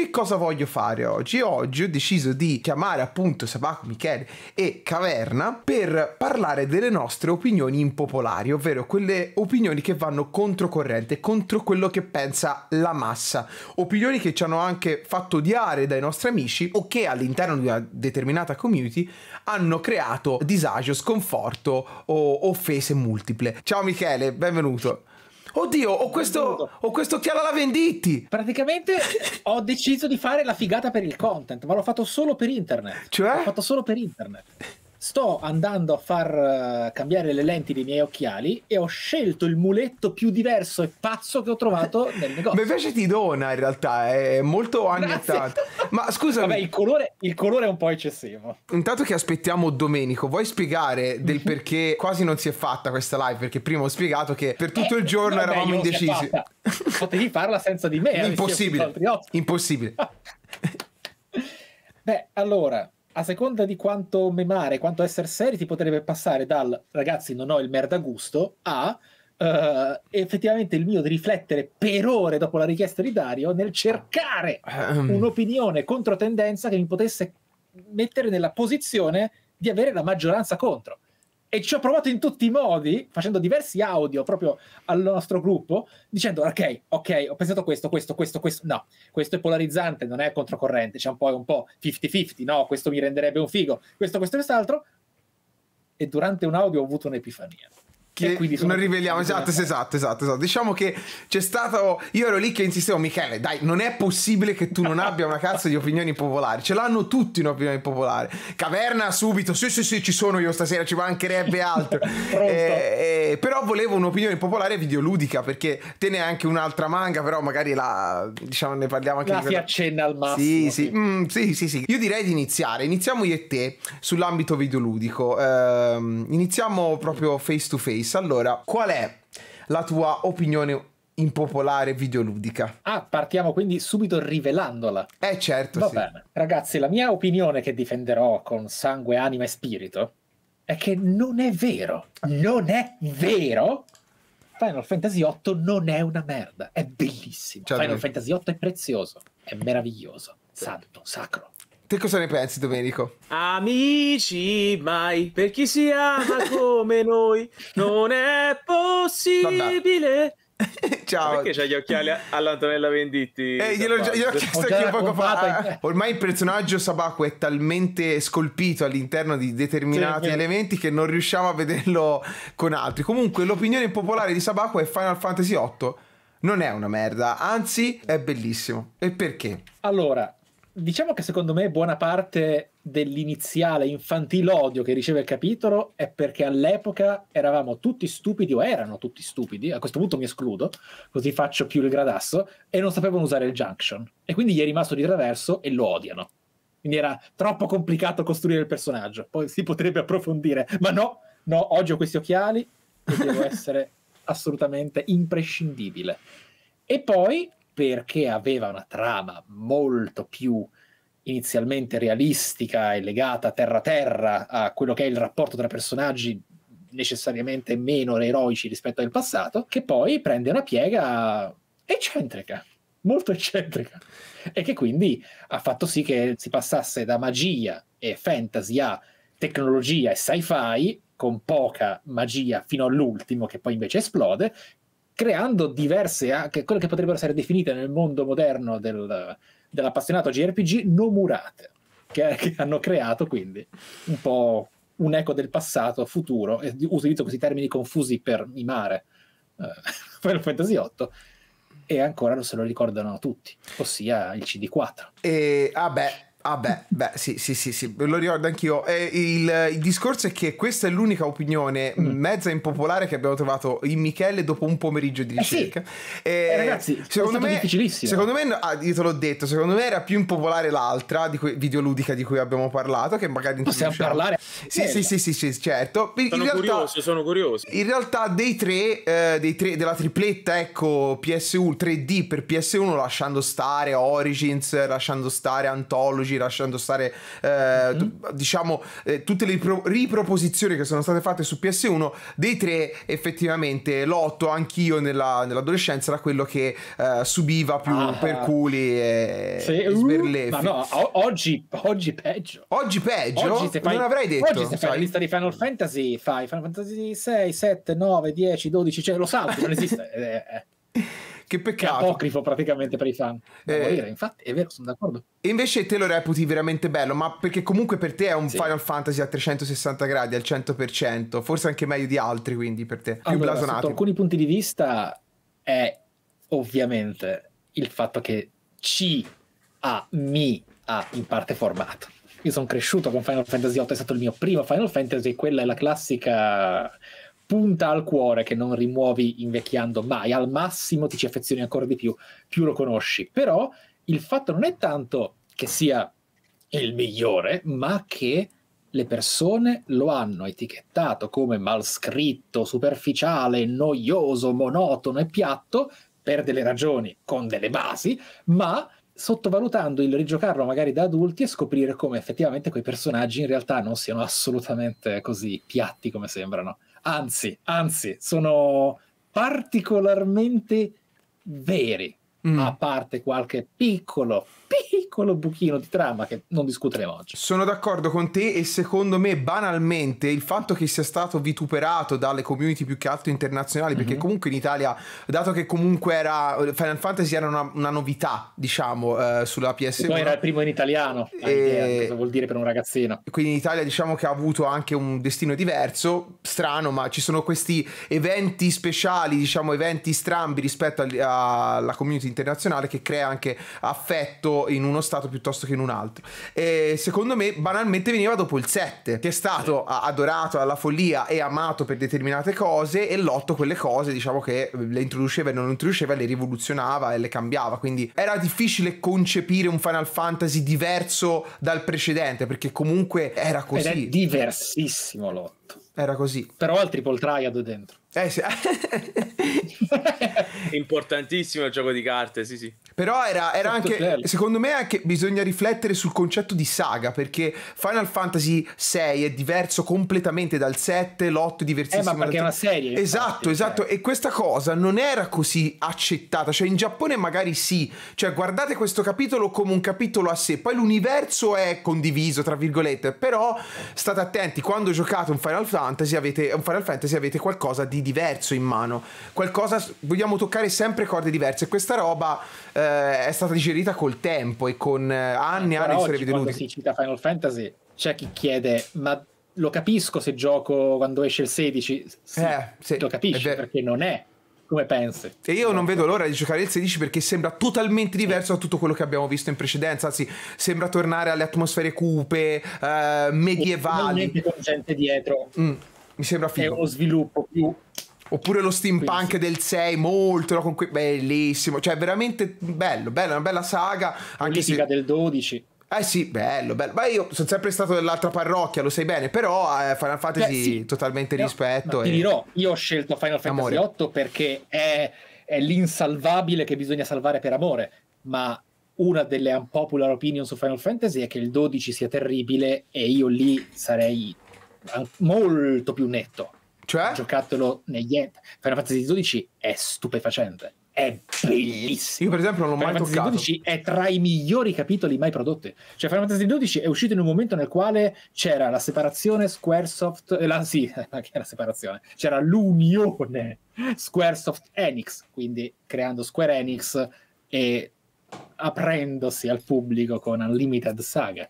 Che cosa voglio fare oggi? Oggi ho deciso di chiamare appunto Sabaco, Michele e Caverna per parlare delle nostre opinioni impopolari, ovvero quelle opinioni che vanno controcorrente, contro quello che pensa la massa, opinioni che ci hanno anche fatto odiare dai nostri amici o che all'interno di una determinata community hanno creato disagio, sconforto o offese multiple. Ciao Michele, benvenuto. Oddio, ho questo, ho questo occhiale alla venditti. Praticamente ho deciso di fare la figata per il content, ma l'ho fatto solo per internet. Cioè? L'ho fatto solo per internet sto andando a far eh, cambiare le lenti dei miei occhiali e ho scelto il muletto più diverso e pazzo che ho trovato nel negozio. Beh, invece ti dona in realtà, è molto annettato. Ma scusami. Vabbè, il colore, il colore, è un po' eccessivo. Intanto che aspettiamo Domenico, vuoi spiegare del mhm. perché quasi non si è fatta questa live? Perché prima ho spiegato che per tutto eh, il giorno vabbè, eravamo indecisi. Potevi farla senza di me. Impossibile. Impossibile. Beh, allora, a seconda di quanto memare, quanto essere seri, ti potrebbe passare dal ragazzi non ho il merda gusto a Uh, effettivamente il mio di riflettere per ore dopo la richiesta di Dario nel cercare um. un'opinione controtendenza che mi potesse mettere nella posizione di avere la maggioranza contro e ci ho provato in tutti i modi, facendo diversi audio proprio al nostro gruppo, dicendo ok, ok, ho pensato questo, questo, questo, questo, no, questo è polarizzante, non è controcorrente, c'è un po', un po' 50-50, no, questo mi renderebbe un figo, questo, questo e quest'altro, e durante un audio ho avuto un'epifania che non riveliamo esatto, esatto, esatto, esatto, Diciamo che c'è stato. Io ero lì che insistevo, Michele, dai, non è possibile che tu non abbia una cazzo di opinioni popolari. Ce l'hanno tutti un'opinione popolare. Caverna subito, sì, sì, sì, ci sono io stasera, ci mancherebbe altro. eh, eh, però volevo un'opinione popolare videoludica perché te ne è anche un'altra manga, però magari la diciamo ne parliamo anche la di si accenna al massimo. Sì, sì. Mm, sì, sì, sì. Io direi di iniziare. Iniziamo io e te sull'ambito videoludico. Eh, iniziamo proprio face to face Space. Allora, qual è la tua opinione impopolare videoludica. Ah, partiamo quindi subito rivelandola. Eh certo, Va sì. bene. Ragazzi, la mia opinione che difenderò con sangue, anima e spirito è che non è vero, non è vero. Final Fantasy VIII non è una merda, è bellissimo. Ciao Final Fantasy VIII è prezioso, è meraviglioso, santo, sacro. Te cosa ne pensi, Domenico? Amici, mai per chi si ama come noi non è possibile. Ciao. Perché c'ha gli occhiali all'Antonella Venditti? Eh, glielo, glielo ho chiesto anche poco fa. Ormai il personaggio Sabacco è talmente scolpito all'interno di determinati sì, elementi che non riusciamo a vederlo con altri. Comunque, l'opinione popolare di Sabacco è Final Fantasy VIII non è una merda, anzi è bellissimo. E perché? Allora, diciamo che secondo me buona parte dell'iniziale infantile odio che riceve il capitolo è perché all'epoca eravamo tutti stupidi o erano tutti stupidi, a questo punto mi escludo, così faccio più il gradasso, e non sapevano usare il junction. E quindi gli è rimasto di traverso e lo odiano. Quindi era troppo complicato costruire il personaggio. Poi si potrebbe approfondire, ma no, no, oggi ho questi occhiali e devo essere assolutamente imprescindibile. E poi perché aveva una trama molto più inizialmente realistica e legata a terra-terra a quello che è il rapporto tra personaggi necessariamente meno eroici rispetto al passato, che poi prende una piega eccentrica, molto eccentrica, e che quindi ha fatto sì che si passasse da magia e fantasy a tecnologia e sci-fi con poca magia fino all'ultimo che poi invece esplode creando diverse, anche quelle che potrebbero essere definite nel mondo moderno del, dell'appassionato JRPG, nomurate, che, che hanno creato quindi un po' un eco del passato, futuro, e utilizzo questi termini confusi per mimare uh, Final Fantasy VIII, e ancora non se lo ricordano tutti, ossia il CD4. E, ah beh, Ah beh, beh, sì, sì, sì, sì, lo ricordo anch'io. Eh, il, il, discorso è che questa è l'unica opinione mm. mezza impopolare che abbiamo trovato in Michele dopo un pomeriggio di ricerca. Eh sì. eh, eh, ragazzi, secondo è me, difficilissimo. Secondo me, ah, io te l'ho detto, secondo me era più impopolare l'altra di que- videoludica di cui abbiamo parlato, che magari Possiamo parlare? Sì, sì, sì, sì, sì, certo. In sono realtà, curioso, sono curioso. In realtà dei tre, eh, dei tre, della tripletta, ecco, PS1, 3D per PS1, lasciando stare Origins, lasciando stare Anthology, tecnologie, lasciando stare eh, mm-hmm. t- diciamo eh, tutte le ripro- riproposizioni che sono state fatte su PS1, dei tre effettivamente l'otto anch'io nella, nell'adolescenza era quello che eh, subiva più ah. perculi e, sì. e sberleffi. Uh, no, o- oggi, oggi peggio. Oggi peggio? Oggi fai, non avrei detto. Oggi se fai la lista di Final Fantasy, fai Final Fantasy 6, 7, 9, 10, 12, cioè lo salto, non esiste. Eh, eh. Che peccato. È apocrifo praticamente per i fan. Eh, morire, infatti, è vero, sono d'accordo. E invece te lo reputi veramente bello, ma perché comunque per te è un sì. Final Fantasy a 360 gradi al 100%, forse anche meglio di altri, quindi per te. Più allora, blasonato. Sotto alcuni punti di vista è ovviamente il fatto che ci ha, mi ha in parte formato. Io sono cresciuto con Final Fantasy VIII, è stato il mio primo Final Fantasy, quella è la classica punta al cuore che non rimuovi invecchiando mai, al massimo ti ci affezioni ancora di più, più lo conosci. Però il fatto non è tanto che sia il migliore, ma che le persone lo hanno etichettato come mal scritto, superficiale, noioso, monotono e piatto per delle ragioni, con delle basi, ma sottovalutando il rigiocarlo magari da adulti e scoprire come effettivamente quei personaggi in realtà non siano assolutamente così piatti come sembrano anzi, anzi, sono particolarmente veri, mm. a parte qualche piccolo, piccolo piccolo buchino di trama che non discuteremo oggi. Sono d'accordo con te e secondo me banalmente il fatto che sia stato vituperato dalle community più che altro internazionali, mm-hmm. perché mhm. comunque in Italia, dato che comunque era Final Fantasy era una, una novità, diciamo, eh, sulla PS1. Poi era il primo in italiano, eh, e... cosa vuol dire per un ragazzino. Quindi in Italia diciamo che ha avuto anche un destino diverso, strano, ma ci sono questi eventi speciali, diciamo eventi strambi rispetto alla community internazionale che crea anche affetto in uno uno stato piuttosto che in un altro. E secondo me banalmente veniva dopo il 7, che è stato adorato alla follia e amato per determinate cose e l'8 quelle cose diciamo che le introduceva e non le introduceva, le rivoluzionava e le cambiava. Quindi era difficile concepire un Final Fantasy diverso dal precedente perché comunque era così. Ed è diversissimo l'8. Era così. Però altri poltrai ad dentro. Eh sì. Importantissimo il gioco di carte, sì sì. Però era, era anche, bello. secondo me anche bisogna riflettere sul concetto di saga, perché Final Fantasy VI è diverso completamente dal 7, l'8 è diversissimo. Eh, ma perché è una serie. Esatto, infatti, esatto, cioè. Esatto. e questa cosa non era così accettata, cioè in Giappone magari sì, cioè guardate questo capitolo come un capitolo a sé, poi l'universo è condiviso, tra virgolette, però state attenti, quando giocate un Final Fantasy avete, un Final Fantasy avete qualcosa di di diverso in mano. Qualcosa, vogliamo toccare sempre corde diverse. Questa roba eh, è stata digerita col tempo e con eh, anni e anni di storie videoludiche. Quando si cita Final Fantasy, c'è chi chiede, ma lo capisco se gioco quando esce il 16. Sì, eh, sì, lo capisci perché non è come pensi. E io non vedo l'ora di giocare il 16 perché sembra totalmente diverso da tutto quello che abbiamo visto in precedenza, anzi sembra tornare alle atmosfere cupe, eh, medievali. con gente dietro. Mm. Mi sembra figo. È uno sviluppo più Oppure lo steampunk del 6, molto, no, con que- bellissimo, cioè veramente bello, bello, una bella saga. Politica se... del 12. Eh sì, bello, bello. Ma io sono sempre stato dell'altra parrocchia, lo sai bene, però eh, Final Fantasy Beh, sì. totalmente no, rispetto. No, e... Ti dirò, io ho scelto Final Fantasy amore. 8 perché è, è l'insalvabile che bisogna salvare per amore, ma una delle unpopular opinion su Final Fantasy è che il 12 sia terribile e io lì sarei molto più netto. Cioè? Giocatelo negli end. Final Fantasy XII è stupefacente. È bellissimo. Io, per esempio, non l'ho Final mai Fantasy toccato. XII è tra i migliori capitoli mai prodotti. Cioè, Final Fantasy XII è uscito in un momento nel quale c'era la separazione Squaresoft. Eh, la, sì, che era separazione. C'era l'unione Squaresoft Enix. Quindi creando Square Enix e aprendosi al pubblico con Unlimited Saga.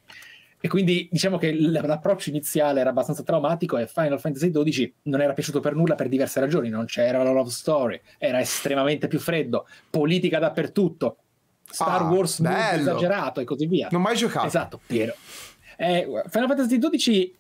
E quindi diciamo che l'approccio iniziale era abbastanza traumatico e Final Fantasy XII non era piaciuto per nulla per diverse ragioni. Non c'era la love story, era estremamente più freddo, politica dappertutto, Star ah, Wars esagerato e così via. Non mai giocato. Esatto, Piero. Eh, Final Fantasy XII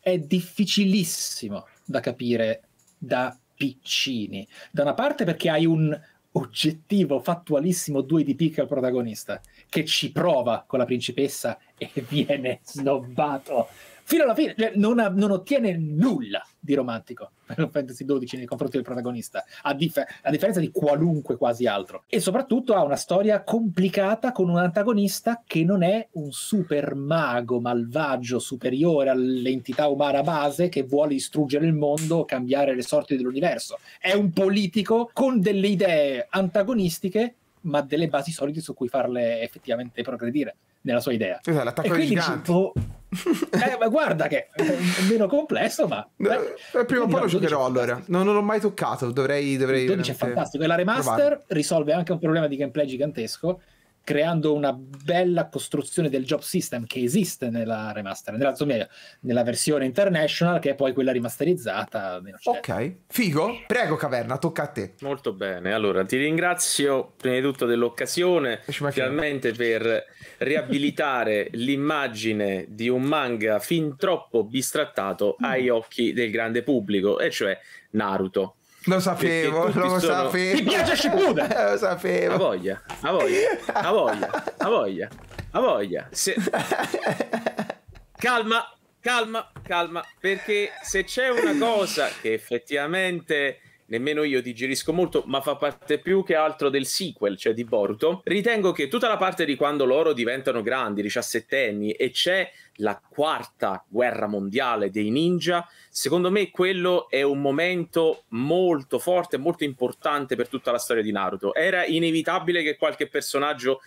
è difficilissimo da capire da piccini. Da una parte perché hai un oggettivo, fattualissimo 2 di picca al protagonista, che ci prova con la principessa e viene snobbato fino alla fine cioè, non, non, ottiene nulla di romantico Final Fantasy XII nei confronti del protagonista a, dif- a, differenza di qualunque quasi altro e soprattutto ha una storia complicata con un antagonista che non è un super mago malvagio superiore all'entità umana base che vuole distruggere il mondo cambiare le sorti dell'universo è un politico con delle idee antagonistiche ma delle basi solide su cui farle effettivamente progredire nella sua idea. Esatto, l'attacco e gigante. Boh, eh, ma guarda che è meno complesso, ma eh, eh, eh, prima o poi lo giocherò. Allora, no, non l'ho mai toccato. Dovrei, dovrei 12 è fantastico. E la remaster provare. risolve anche un problema di gameplay gigantesco, creando una bella costruzione del job system che esiste nella remaster, nella, insomma, nella versione international, che è poi quella rimasterizzata. Ok, figo. Prego, Caverna, tocca a te. Molto bene. Allora, ti ringrazio prima di tutto dell'occasione, finalmente per riabilitare l'immagine di un manga fin troppo bistrattato mm. ai occhi del grande pubblico, e cioè Naruto. Lo sapevo, lo sono... sapevo. Mi piace Shippuden! lo sapevo. A voglia, a voglia, a voglia, a voglia, a voglia. Se... calma, calma, calma, perché se c'è una cosa che effettivamente nemmeno io digerisco molto, ma fa parte più che altro del sequel, cioè di Boruto. Ritengo che tutta la parte di quando loro diventano grandi, 17 anni, e c'è la quarta guerra mondiale dei ninja, secondo me quello è un momento molto forte, molto importante per tutta la storia di Naruto. Era inevitabile che qualche personaggio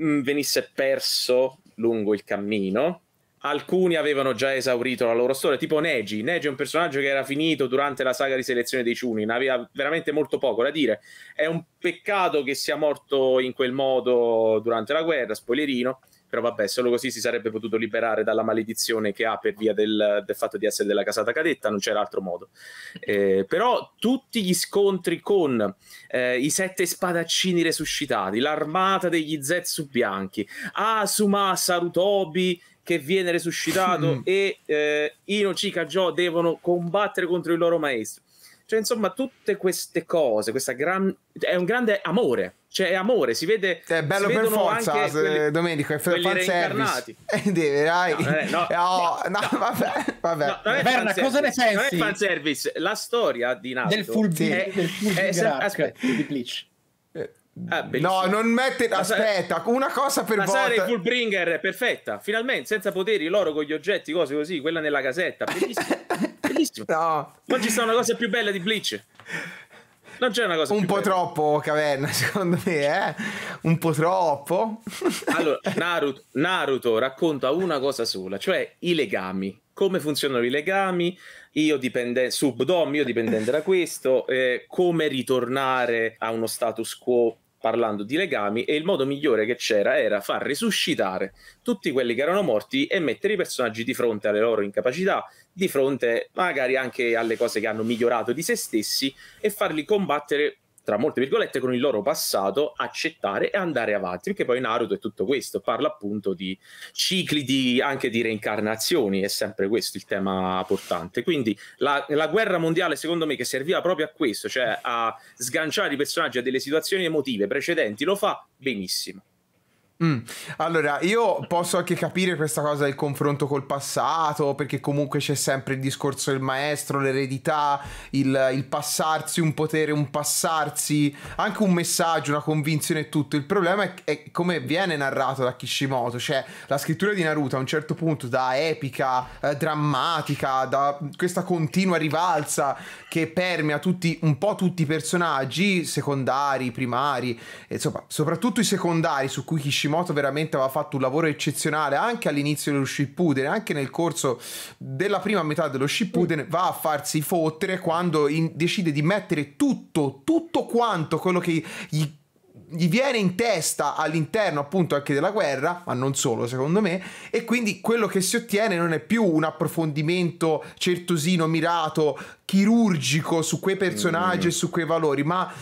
mm, venisse perso lungo il cammino alcuni avevano già esaurito la loro storia, tipo Neji. Neji è un personaggio che era finito durante la saga di selezione dei Chunin, aveva veramente molto poco da dire. È un peccato che sia morto in quel modo durante la guerra, spoilerino, però vabbè, solo così si sarebbe potuto liberare dalla maledizione che ha per via del, del fatto di essere della casata cadetta, non c'era altro modo. Eh, però tutti gli scontri con eh, i sette spadaccini resuscitati, l'armata degli Zetsu bianchi, Asuma Sarutobi che viene resuscitato mm. e eh, Ino, Chica, Joe devono combattere contro il loro maestro. Cioè, insomma, tutte queste cose, questa gran... è un grande amore. Cioè, è amore, si vede. Cioè, è bello per forza, eh, quelli, Domenico. È fanservice. Eh, deve, dai. Eh, no, no, no, no, vabbè. vabbè. No, Berna, cosa ne pensi? Non è fanservice. La storia di Naruto del full, sì. è, del full è, è, aspetta, di Bleach Ah, no, non mette. Aspetta, una cosa per volta. Passare Fullbringer, perfetta. Finalmente, senza poteri, loro con gli oggetti, cose così. Quella nella casetta, bellissimo. bellissimo. No. Non ci sta una cosa più bella di Bleach. Non c'è una cosa Un po' bella. troppo, Caverna, secondo me, eh? Un po' troppo. allora, Naruto, Naruto racconta una cosa sola, cioè i legami come funzionano i legami, io dipende, subdom, io dipendente da questo, eh, come ritornare a uno status quo parlando di legami e il modo migliore che c'era era far risuscitare tutti quelli che erano morti e mettere i personaggi di fronte alle loro incapacità, di fronte magari anche alle cose che hanno migliorato di se stessi e farli combattere tra molte virgolette, con il loro passato, accettare e andare avanti, perché poi Naruto è tutto questo, parla appunto di cicli, di, anche di reincarnazioni, è sempre questo il tema portante. Quindi la, la guerra mondiale, secondo me, che serviva proprio a questo, cioè a sganciare i personaggi a delle situazioni emotive precedenti, lo fa benissimo. Mm. Allora, io posso anche capire questa cosa del confronto col passato, perché comunque c'è sempre il discorso del maestro, l'eredità, il, il, passarsi un potere, un passarsi, anche un messaggio, una convinzione e tutto. Il problema è, è, come viene narrato da Kishimoto, cioè la scrittura di Naruto a un certo punto da epica, eh, drammatica, da questa continua rivalsa che permea tutti, un po' tutti i personaggi, secondari, primari, insomma, soprattutto i secondari su cui Kishimoto Hashimoto veramente aveva fatto un lavoro eccezionale anche all'inizio dello Shippuden, anche nel corso della prima metà dello Shippuden, mm. va a farsi fottere quando in, decide di mettere tutto, tutto quanto quello che gli gli viene in testa all'interno appunto anche della guerra, ma non solo secondo me, e quindi quello che si ottiene non è più un approfondimento certosino, mirato, chirurgico su quei personaggi mm. e su quei valori, ma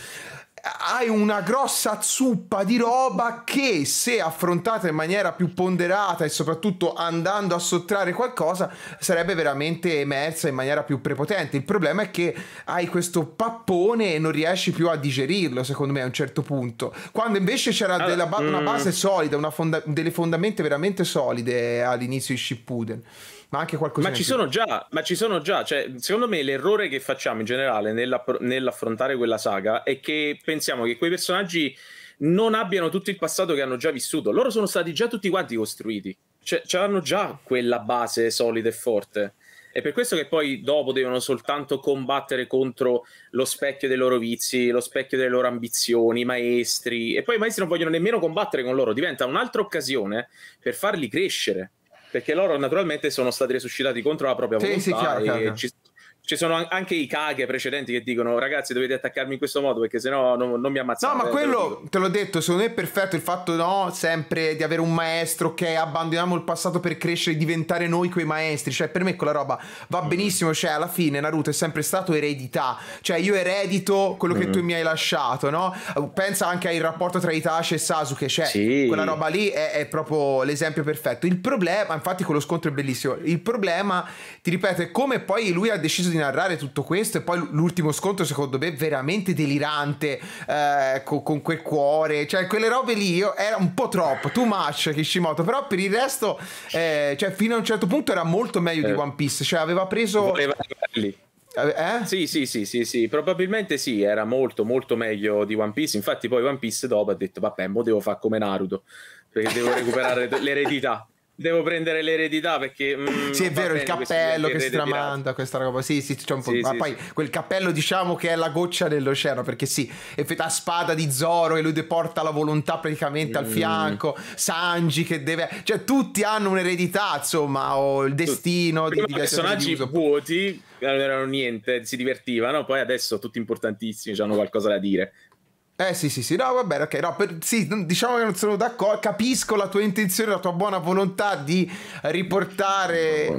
hai una grossa zuppa di roba che se affrontata in maniera più ponderata e soprattutto andando a sottrarre qualcosa sarebbe veramente emersa in maniera più prepotente. Il problema è che hai questo pappone e non riesci più a digerirlo, secondo me a un certo punto. Quando invece c'era allora, ba una mm. base solida, una fonda delle fondamenta veramente solide eh, all'inizio di Shippuden ma anche qualcosa ma ci più. sono già ma ci sono già cioè, secondo me l'errore che facciamo in generale nella, nell'affrontare quella saga è che pensiamo che quei personaggi non abbiano tutto il passato che hanno già vissuto loro sono stati già tutti quanti costruiti cioè, ce l'hanno già quella base solida e forte è per questo che poi dopo devono soltanto combattere contro lo specchio dei loro vizi, lo specchio delle loro ambizioni, i maestri. E poi i maestri non vogliono nemmeno combattere con loro, diventa un'altra occasione per farli crescere perché loro naturalmente sono stati resuscitati contro la propria sì, volontà sì, chiaro, chiaro. Ci, ci sono anche i caghe precedenti che dicono ragazzi dovete attaccarmi in questo modo perché sennò non, non mi ammazzate. No, ma eh, quello te l'ho detto, secondo me è perfetto il fatto no, sempre di avere un maestro che abbandoniamo il passato per crescere e diventare noi quei maestri, cioè per me quella roba va mm. benissimo, cioè alla fine Naruto è sempre stato eredità, cioè io eredito quello che mm. tu mi hai lasciato, no? Uh, pensa anche al rapporto tra Itachi e Sasuke, cioè sì. quella roba lì è, è proprio l'esempio perfetto. Il problema, infatti quello scontro è bellissimo, il problema, ti ripeto, è come poi lui ha deciso di narrare tutto questo e poi l'ultimo scontro secondo me veramente delirante eh, con, con, quel cuore, cioè quelle robe lì io, era un po' troppo, too much Kishimoto, però per il resto eh, cioè, fino a un certo punto era molto meglio eh. di One Piece, cioè aveva preso... Voleva lì. Eh? Sì, sì, sì, sì, sì, probabilmente sì, era molto, molto meglio di One Piece. Infatti, poi One Piece dopo ha detto: Vabbè, mo devo fare come Naruto perché devo recuperare l'eredità devo prendere l'eredità perché mm, sì è vero il cappello che si tramanda questa roba sì sì c'è un po' sì, ma sì, poi sì. quel cappello diciamo che è la goccia nell'oceano perché sì è effetta spada di Zoro e lui deporta la volontà praticamente mm. al fianco Sanji che deve cioè tutti hanno un'eredità insomma o il destino di, di personaggi di vuoti non erano niente si divertivano poi adesso tutti importantissimi hanno qualcosa da dire eh sì sì sì, no va ok, no, per, sì, diciamo che non sono d'accordo, capisco la tua intenzione, la tua buona volontà di riportare...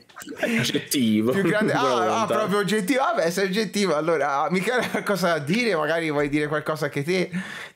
oggettivo più grande ah, ah, proprio oggettivo vabbè ah, sei oggettivo allora ah, Michele hai qualcosa da dire magari vuoi dire qualcosa che te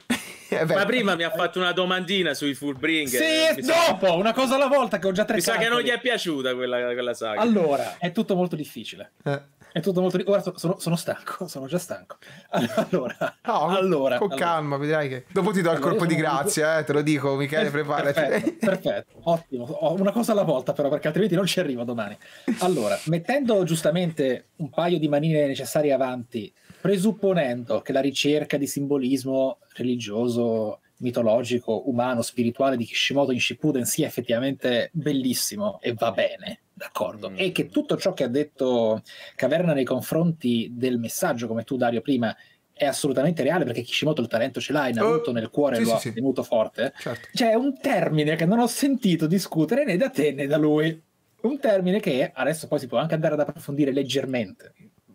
eh ma prima mi ha fatto una domandina sui Fullbringer sì dopo sa... una cosa alla volta che ho già tre mi sa che non gli è piaciuta quella, quella saga allora è tutto molto difficile eh è tutto molto... Ora sono, sono, stanco, sono già stanco. Allora, no, allora con allora. calma, vedrai che... Dopo ti do il allora, colpo di grazia, eh, te lo dico, Michele, eh, preparati. Perfetto, cioè. perfetto, ottimo. Ho una cosa alla volta però, perché altrimenti non ci arrivo domani. Allora, mettendo giustamente un paio di manine necessarie avanti, presupponendo che la ricerca di simbolismo religioso mitologico, umano, spirituale di Kishimoto in Shippuden sia effettivamente bellissimo e va bene d'accordo, mm. è che tutto ciò che ha detto Caverna nei confronti del messaggio, come tu Dario prima, è assolutamente reale perché Kishimoto il talento ce l'ha, in oh, Naruto nel cuore sì, lo sì, ha tenuto forte. Certo. C'è cioè, un termine che non ho sentito discutere né da te né da lui. Un termine che adesso poi si può anche andare ad approfondire leggermente,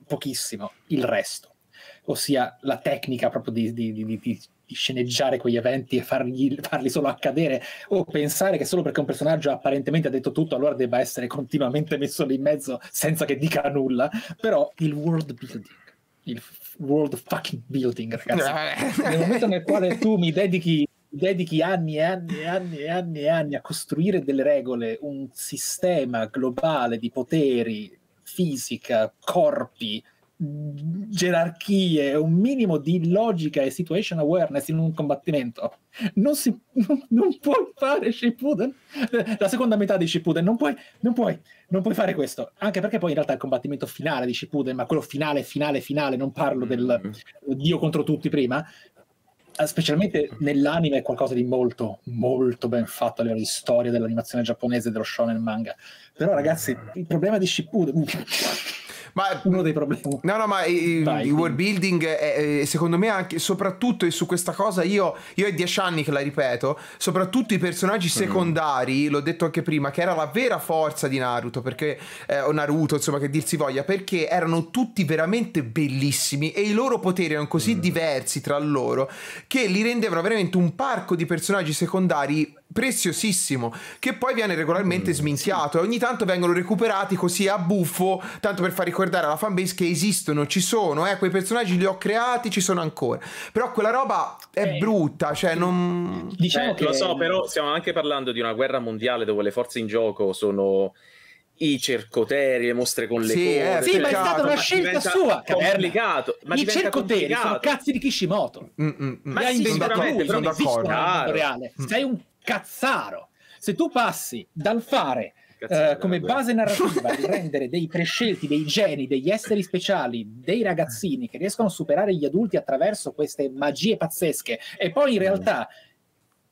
pochissimo, il resto, ossia la tecnica proprio di, di, di, di sceneggiare quegli eventi e fargli, farli solo accadere o pensare che solo perché un personaggio apparentemente ha detto tutto allora debba essere continuamente messo lì in mezzo senza che dica nulla però il world building il world fucking building ragazzi eh. nel momento nel quale tu mi dedichi dedichi anni e anni e anni e anni e anni a costruire delle regole, un sistema globale di poteri, fisica, corpi, gerarchie, un minimo di logica e situation awareness in un combattimento. Non, si, non, non puoi fare Shippuden, la seconda metà di Shippuden, non puoi, non, puoi, non puoi fare questo. Anche perché poi in realtà il combattimento finale di Shippuden, ma quello finale, finale, finale, non parlo del mm. Dio contro tutti prima, eh, specialmente nell'anime è qualcosa di molto, molto ben fatto a livello di storia dell'animazione giapponese, dello shonen manga. Però ragazzi, il problema di Shippuden... Ma, uno dei problemi. No, no, ma i, il world building è, è, secondo me anche, soprattutto e su questa cosa io, io è dieci anni che la ripeto, soprattutto i personaggi mm. secondari, mm. l'ho detto anche prima, che era la vera forza di Naruto, perché, eh, o Naruto, insomma, che dir si voglia, perché erano tutti veramente bellissimi e i loro poteri erano così mm. diversi tra loro che li rendevano veramente un parco di personaggi secondari preziosissimo che poi viene regolarmente mm. sminchiato e ogni tanto vengono recuperati così a buffo tanto per far ricordare alla fanbase che esistono ci sono eh, quei personaggi li ho creati ci sono ancora però quella roba è eh. brutta cioè non diciamo eh, che... lo so però stiamo anche parlando di una guerra mondiale dove le forze in gioco sono i cercoteri, le mostre con le sì, eh, cose, eh, sì, cioè, ma è cioè, stata una scelta sua. Complicato, ma I cercoteri complicato. sono cazzi di Kishimoto. Mm, mm, mm. Ma sì, sicuramente, sono d'accordo. Sei un Cazzaro. Se tu passi dal fare Uh, come base narrativa di rendere dei prescelti, dei geni, degli esseri speciali, dei ragazzini che riescono a superare gli adulti attraverso queste magie pazzesche e poi in realtà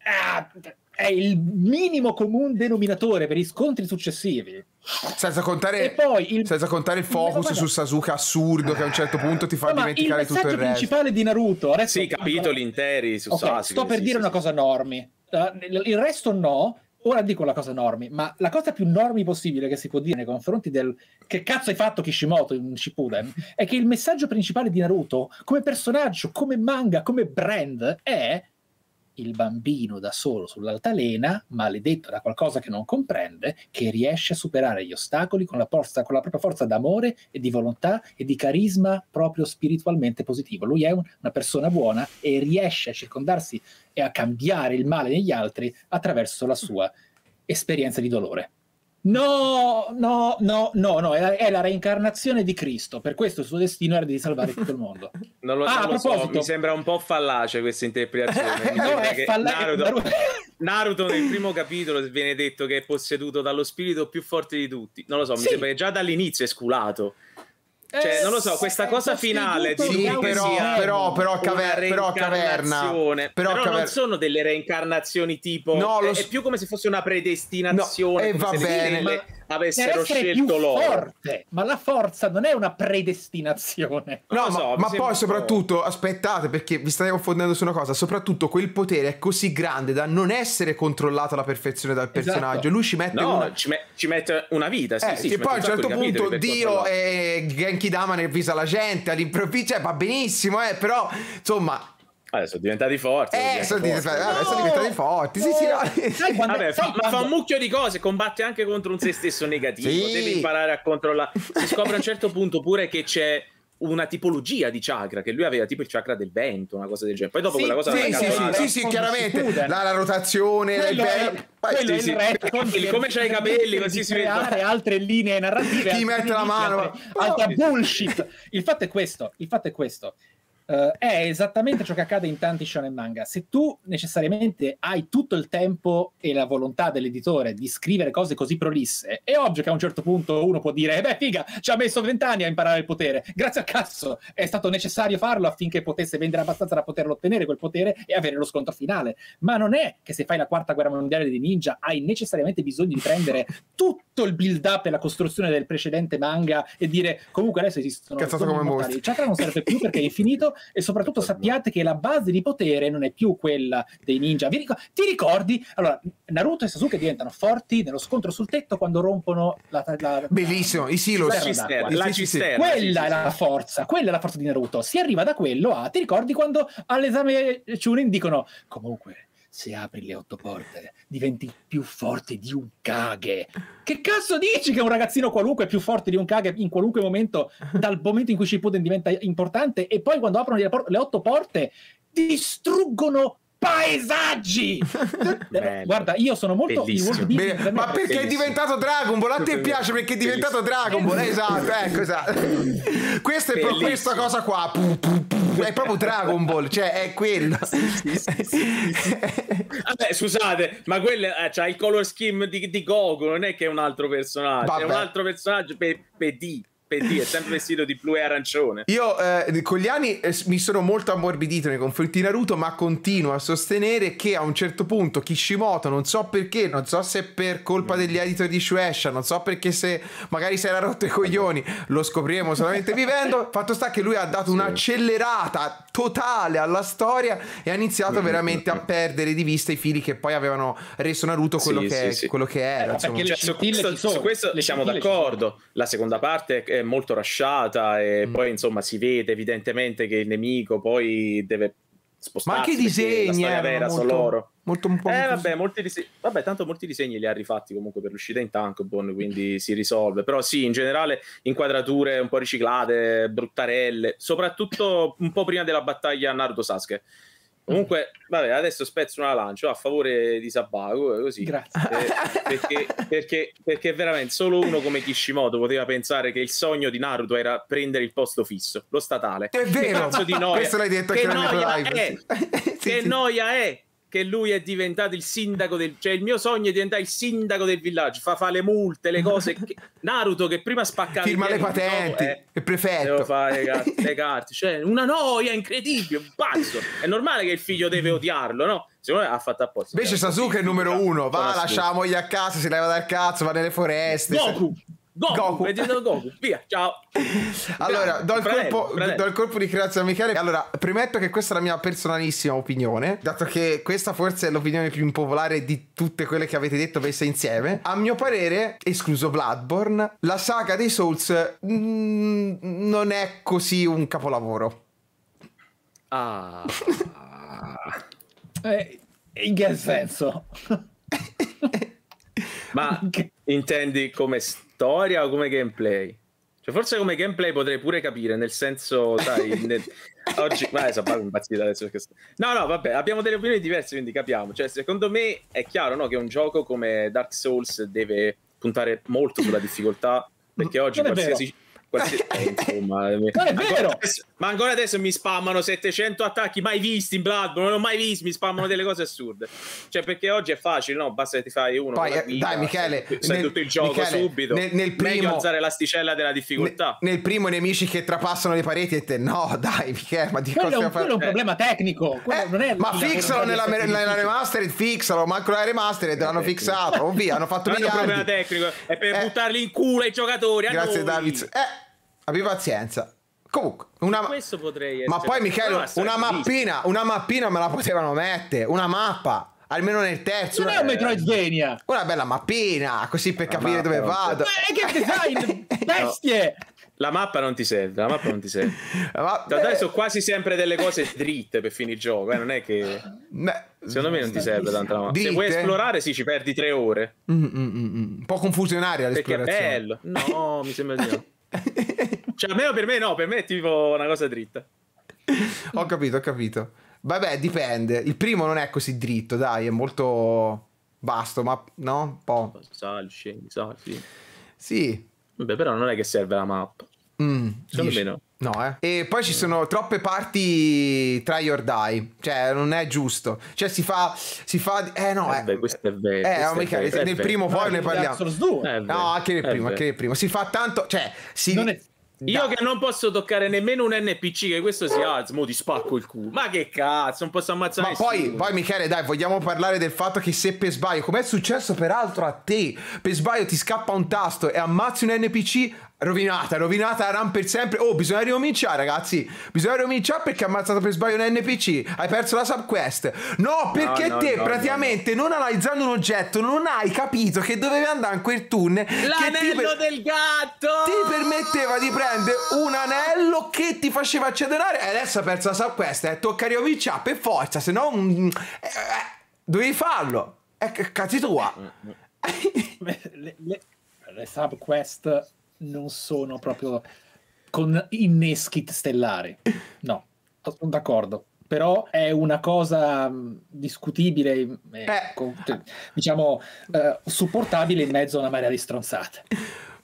ah, è il minimo comune denominatore per i scontri successivi. Senza contare, il, senza contare il focus su Sasuke assurdo che a un certo punto ti fa no, dimenticare tutto il resto. Il messaggio principale di Naruto, adesso... Sì, capitoli interi su okay, Sasuke. Sto per sì, dire sì, una cosa normi. Uh, il resto no. Ora dico la cosa normi, ma la cosa più normi possibile che si può dire nei confronti del che cazzo hai fatto Kishimoto in Shippuden è che il messaggio principale di Naruto come personaggio, come manga, come brand è il bambino da solo sull'altalena, maledetto da qualcosa che non comprende, che riesce a superare gli ostacoli con la, forza, con la propria forza d'amore e di volontà e di carisma proprio spiritualmente positivo. Lui è un, una persona buona e riesce a circondarsi e a cambiare il male negli altri attraverso la sua esperienza di dolore. No, no, no, no, no, è la, è la, reincarnazione di Cristo, per questo il suo destino era di salvare tutto il mondo. non lo, ah, non lo so, ah, mi sembra un po' fallace questa interpretazione. no, è falla- Naruto, Naruto... Naruto, nel primo capitolo viene detto che è posseduto dallo spirito più forte di tutti. Non lo so, sì. mi sembra che già dall'inizio è sculato. Cioè, eh, non lo so, questa eh, cosa finale di sì, però, però, però, caver- però caverna. Però, però caver- non sono delle reincarnazioni tipo. No, lo... È più come se fosse una predestinazione. No, e eh, va bene. Delle avessero scelto loro. Forte. Ma la forza non è una predestinazione. No, so, ma, poi soprattutto, po'... aspettate perché vi state confondendo su una cosa, soprattutto quel potere è così grande da non essere controllato alla perfezione dal esatto. personaggio. Esatto. Lui ci mette, no, una... Ci, me ci mette una vita, sì, eh, sì, che poi a un certo punto Dio e Genki Dama nel viso alla gente all'improvviso, cioè, va benissimo, eh, però insomma Vabbè, sono diventati forti. Eh, sono diventati, forti. Vabbè, no! sono diventati forti. No! Sì, sì, no. Sai, quando, vabbè, sai, fa, quando... fa, un mucchio di cose, combatte anche contro un se stesso negativo. Sì. Devi imparare a controllare. Si scopre a un certo punto pure che c'è una tipologia di chakra che lui aveva tipo il chakra del vento una cosa del genere poi dopo sì, quella cosa sì sì, sì, sì, sì, chiaramente la, la rotazione quello è, quello sì, sì. come c'hai i capelli così si vede altre linee narrative ti mette la mano altra bullshit il fatto è questo il fatto è questo Uh, è esattamente ciò che accade in tanti shonen manga. Se tu necessariamente hai tutto il tempo e la volontà dell'editore di scrivere cose così prolisse, è ovvio che a un certo punto uno può dire: eh Beh, figa, ci ha messo vent'anni a imparare il potere. Grazie a cazzo, è stato necessario farlo affinché potesse vendere abbastanza da poterlo ottenere quel potere e avere lo sconto finale. Ma non è che se fai la quarta guerra mondiale dei ninja hai necessariamente bisogno di prendere tutto il build up e la costruzione del precedente manga e dire: Comunque adesso esistono. Cazzato come mortali. Il chakra non serve più perché è infinito e soprattutto certo. sappiate che la base di potere non è più quella dei ninja. Ricordo, ti ricordi? Allora, Naruto e Sasuke diventano forti nello scontro sul tetto quando rompono la... la Bellissimo, i silos. La cisterna. La cisterna. Quella è la forza, quella è la forza di Naruto. Si arriva da quello a... Ti ricordi quando all'esame Chunin dicono comunque se apri le otto porte diventi più forte di un kage. Ah. Che cazzo dici che un ragazzino qualunque è più forte di un kage in qualunque momento, ah. dal momento in cui Shippuden diventa importante e poi quando aprono le, le otto porte distruggono paesaggi. Eh, guarda, io sono molto Bene, ma perché è diventato Dragon Ball? A te piace perché è diventato Dragon Ball? Esatto, ecco, esatto. questa è proprio questa cosa qua. È proprio Dragon Ball, cioè è quello. Vabbè, scusate, ma quello eh, c'ha cioè, il color scheme di, di Gogo, non è che è un altro personaggio, Vabbè. è un altro personaggio per, per D. PD, è sempre vestito di blu e arancione. Io eh, con gli anni eh, mi sono molto ammorbidito nei confronti di Naruto, ma continuo a sostenere che a un certo punto Kishimoto, non so perché, non so se per colpa degli mm. editor di Shuesha, non so perché se magari si era rotto i coglioni, lo scopriremo solamente vivendo. Fatto sta che lui ha dato sì. un'accelerata totale alla storia e ha iniziato mm-hmm. veramente a perdere di vista i fili che poi avevano reso Naruto quello, sì, che, sì, sì. quello che, era. Eh, cioè, su, questo, su questo siamo d'accordo. La seconda parte è molto rasciata e mm. poi insomma si vede evidentemente che il nemico poi deve ma anche i disegni, la eh, vera, molto, loro. Molto un po' eh, vabbè, molti disegni, vabbè, tanto molti disegni li ha rifatti comunque per l'uscita in Tankbon, quindi si risolve. Però sì, in generale inquadrature un po' riciclate, bruttarelle, soprattutto un po' prima della battaglia Naruto Sasuke Comunque, vabbè, adesso spezzo una lancia a favore di Sabago, così. Grazie. Eh, perché, perché, perché, veramente solo uno come Kishimoto poteva pensare che il sogno di Naruto era prendere il posto fisso, lo statale. È vero! Che cazzo di noia. Questo l'hai detto che anche nella live. È? Sì, che sì. noia è? che lui è diventato il sindaco del... cioè il mio sogno è diventare il sindaco del villaggio, fa, fa le multe, le cose... Che... Naruto che prima spaccava... Firma le patenti, è eh, prefetto. Devo fare le carte, cioè una noia incredibile, un pazzo. È normale che il figlio deve odiarlo, no? Secondo me ha fatto apposta. Invece cioè, Sasuke è il numero uno, va, lascia la moglie a casa, si leva dal cazzo, va nelle foreste... Goku! Se... Goku, Goku. Legend Goku, via, ciao. Allora, do il, colpo, fratello. do il, colpo, di creazione amicale. Allora, premetto che questa è la mia personalissima opinione, dato che questa forse è l'opinione più impopolare di tutte quelle che avete detto messe insieme. A mio parere, escluso Bloodborne, la saga dei Souls mh, mm, non è così un capolavoro. Ah. eh, in che senso? Ma intendi come storia o come gameplay? Cioè, forse come gameplay potrei pure capire, nel senso, sai, nel... oggi... Vai, sono impazzito adesso. Perché... No, no, vabbè, abbiamo delle opinioni diverse, quindi capiamo. Cioè, secondo me è chiaro no, che un gioco come Dark Souls deve puntare molto sulla difficoltà, perché mm, oggi non qualsiasi... qualsiasi... Eh, insomma, non è vero! Adesso... Ma ancora adesso mi spammano 700 attacchi mai visti in Bloodborne, non ho mai visto, mi spammano delle cose assurde. Cioè, perché oggi è facile, no? Basta che ti fai uno. Poi, guida, eh, dai, Michele, sai, sai tutto il gioco Michele, subito. Nel, nel primo, Meglio alzare l'asticella della difficoltà. Nel, nel primo, i nemici che trapassano le pareti e te, no, dai, Michele, ma di quello cosa è un, quello è un problema tecnico. Eh, non è ma fixalo nella, nella remastered, fixalo, manco la remastered eh, l'hanno eh, fixato. Oh, via, hanno fatto miliardi. Non è un problema tecnico, è per eh, buttarli in culo ai giocatori. Grazie, David. Eh, abbi pazienza. Comunque, una... questo potrei Ma poi Michele, una mappina, una mappina me la potevano mettere, una mappa. Almeno nel terzo. Non è un Metroidvania. Una bella mappina, così per una capire dove vado. Ma che design, bestie! La mappa non ti serve, la mappa non ti serve. Vabbè... Dai, quasi sempre delle cose dritte per finire il gioco, eh? non è che... Beh, Secondo me non ti serve tanta la mappa. Dite. Se vuoi esplorare, sì, ci perdi tre ore. Mm, mm, mm. mm. Un po' confusionaria l'eslorazione. Perché è bello. No, mi sembra di no. cioè, almeno per me no, per me è tipo una cosa dritta. ho capito, ho capito. Vabbè, dipende. Il primo non è così dritto, dai, è molto basto, ma no? Un po'. Sali, scendi, sali. Sì. Vabbè, però non è che serve la mappa. Mm, Secondo dici. me no. No, eh. E poi ci sono troppe parti tra or die, cioè non è giusto. Cioè si fa, si fa eh no, eh. eh questo è vero. Eh, oh, Michele, nel primo poi no, ne parliamo. Eh, no, anche nel eh, primo, anche nel primo. Si fa tanto, cioè si non è... Io che non posso toccare nemmeno un NPC, che questo si alza, ah, mo ti spacco il culo. Ma che cazzo, non posso ammazzare Ma poi, poi, Michele, dai, vogliamo parlare del fatto che se per sbaglio, come è successo peraltro a te, per sbaglio ti scappa un tasto e ammazzi un NPC, Rovinata, rovinata la run per sempre. Oh, bisogna ricominciare, ragazzi. Bisogna ricominciare perché ha ammazzato per sbaglio un NPC. Hai perso la subquest. No, perché no, no, te no, praticamente non analizzando un oggetto non hai capito che dovevi andare in quel tunnel. L'anello del gatto! Ti permetteva di prendere un anello che ti faceva accelerare. E adesso hai perso la subquest. Eh. Tocca ricominciare per forza, se no. Mm, eh, eh, dovevi farlo. Eh, cazzi tua. Eh, eh. le, le, le subquest non sono proprio con inneschi stellari. No, sono d'accordo. Però è una cosa mm, discutibile, ecco, diciamo eh, supportabile in mezzo a una marea di stronzate.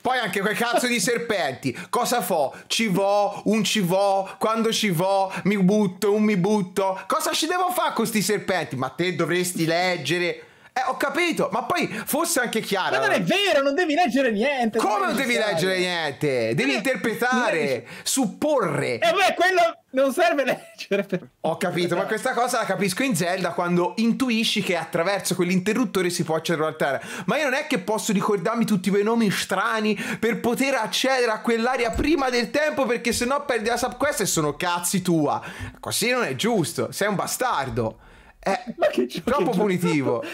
Poi anche quel cazzo di serpenti. Cosa fo? Ci vo, un ci vo, quando ci vo, mi butto, un mi butto. Cosa ci devo fare con questi serpenti? Ma te dovresti leggere. Eh, ho capito, ma poi fosse anche chiaro. Ma non è vero, non devi leggere niente. Come non devi leggere niente? Devi interpretare, supporre. E eh beh, quello non serve leggere. Per... Ho capito, ma questa cosa la capisco in Zelda quando intuisci che attraverso quell'interruttore si può accedere all'altare. Ma io non è che posso ricordarmi tutti quei nomi strani per poter accedere a quell'area prima del tempo perché sennò perdi la subquest e sono cazzi tua. Così non è giusto, sei un bastardo. Eh, ma che gioco, troppo che punitivo. E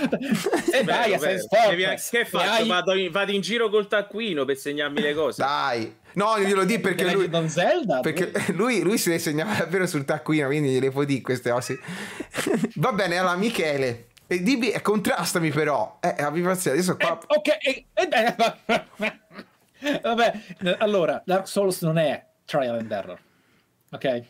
eh, vai, bello, sei bello. Che fatto? Hai... Vado, in, vado, in, giro col taccuino per segnarmi le cose. Dai. No, glielo di perché, lui, Zelda, perché lui, lui, si segnava davvero sul taccuino, quindi gliele puoi dire queste cose. Va bene, allora Michele. E eh, dimmi, eh, contrastami però. Eh, eh abbi pazienza, adesso qua... Eh, ok, e eh, beh, vabbè. Allora, Dark Souls non è trial and error. Ok?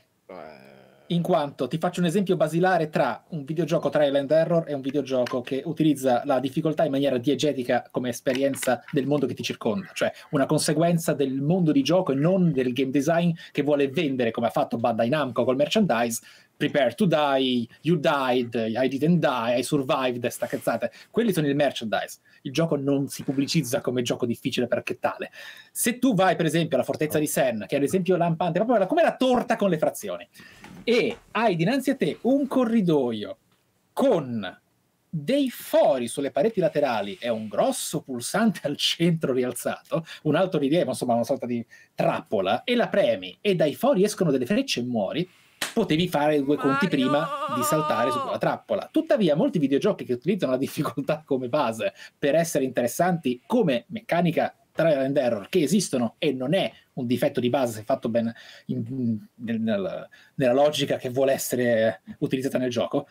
in quanto ti faccio un esempio basilare tra un videogioco trial and error e un videogioco che utilizza la difficoltà in maniera diegetica come esperienza del mondo che ti circonda, cioè una conseguenza del mondo di gioco e non del game design che vuole vendere come ha fatto Bandai Namco col merchandise prepare to die, you died, I didn't die, I survived, e sta cazzate. Quelli sono il merchandise. Il gioco non si pubblicizza come gioco difficile perché tale. Se tu vai, per esempio, alla fortezza di Sen, che è un esempio lampante, proprio come la torta con le frazioni, e hai dinanzi a te un corridoio con dei fori sulle pareti laterali e un grosso pulsante al centro rialzato, un alto rilievo, insomma una sorta di trappola, e la premi e dai fori escono delle frecce e muori, potevi fare due Mario! conti prima di saltare su quella trappola. Tuttavia, molti videogiochi che utilizzano la difficoltà come base per essere interessanti come meccanica trial and error che esistono e non è un difetto di base se fatto ben in, in, nel, nella logica che vuole essere utilizzata nel gioco,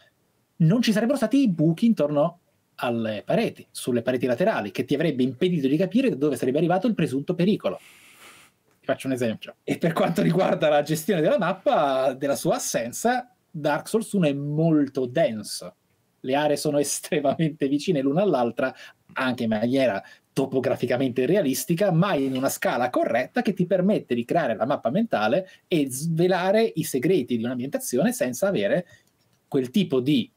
non ci sarebbero stati i buchi intorno alle pareti, sulle pareti laterali, che ti avrebbe impedito di capire da dove sarebbe arrivato il presunto pericolo. Ti faccio un esempio. E per quanto riguarda la gestione della mappa, della sua assenza, Dark Souls 1 è molto denso. Le aree sono estremamente vicine l'una all'altra, anche in maniera topograficamente realistica, ma in una scala corretta che ti permette di creare la mappa mentale e svelare i segreti di un'ambientazione senza avere quel tipo di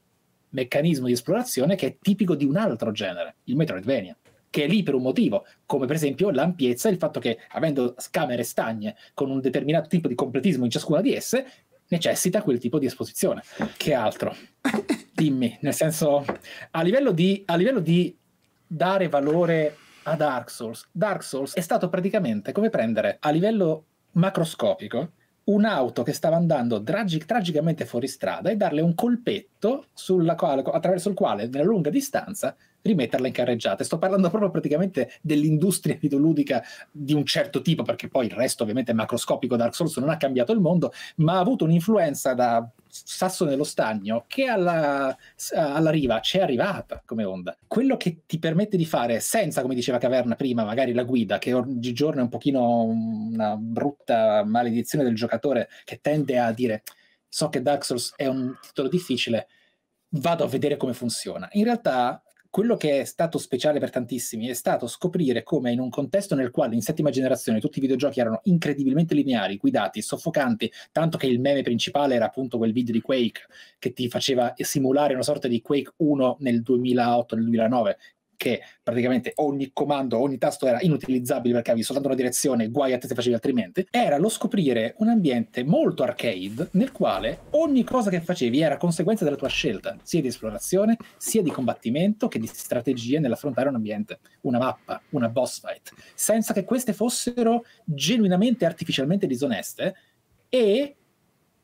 meccanismo di esplorazione che è tipico di un altro genere, il Metroidvania, che è lì per un motivo, come per esempio l'ampiezza il fatto che avendo camere stagne con un determinato tipo di completismo in ciascuna di esse, necessita quel tipo di esposizione. Che altro? Dimmi, nel senso, a livello di, a livello di dare valore a Dark Souls. Dark Souls è stato praticamente come prendere a livello macroscopico un'auto che stava andando tragi- tragicamente fuori strada e darle un colpetto quale, attraverso il quale, nella lunga distanza, rimetterla in carreggiata. sto parlando proprio praticamente dell'industria videoludica di un certo tipo, perché poi il resto ovviamente è macroscopico, Dark Souls non ha cambiato il mondo, ma ha avuto un'influenza da sasso nello stagno che alla, alla riva c'è arrivata come onda. Quello che ti permette di fare senza, come diceva Caverna prima, magari la guida, che oggigiorno è un pochino una brutta maledizione del giocatore che tende a dire so che Dark Souls è un titolo difficile, vado a vedere come funziona. In realtà quello che è stato speciale per tantissimi è stato scoprire come in un contesto nel quale in settima generazione tutti i videogiochi erano incredibilmente lineari, guidati, soffocanti, tanto che il meme principale era appunto quel video di Quake che ti faceva simulare una sorta di Quake 1 nel 2008, nel 2009, che praticamente ogni comando, ogni tasto era inutilizzabile perché avevi soltanto una direzione, guai a te se facevi altrimenti, era lo scoprire un ambiente molto arcade nel quale ogni cosa che facevi era conseguenza della tua scelta, sia di esplorazione, sia di combattimento che di strategie nell'affrontare un ambiente, una mappa, una boss fight, senza che queste fossero genuinamente artificialmente disoneste e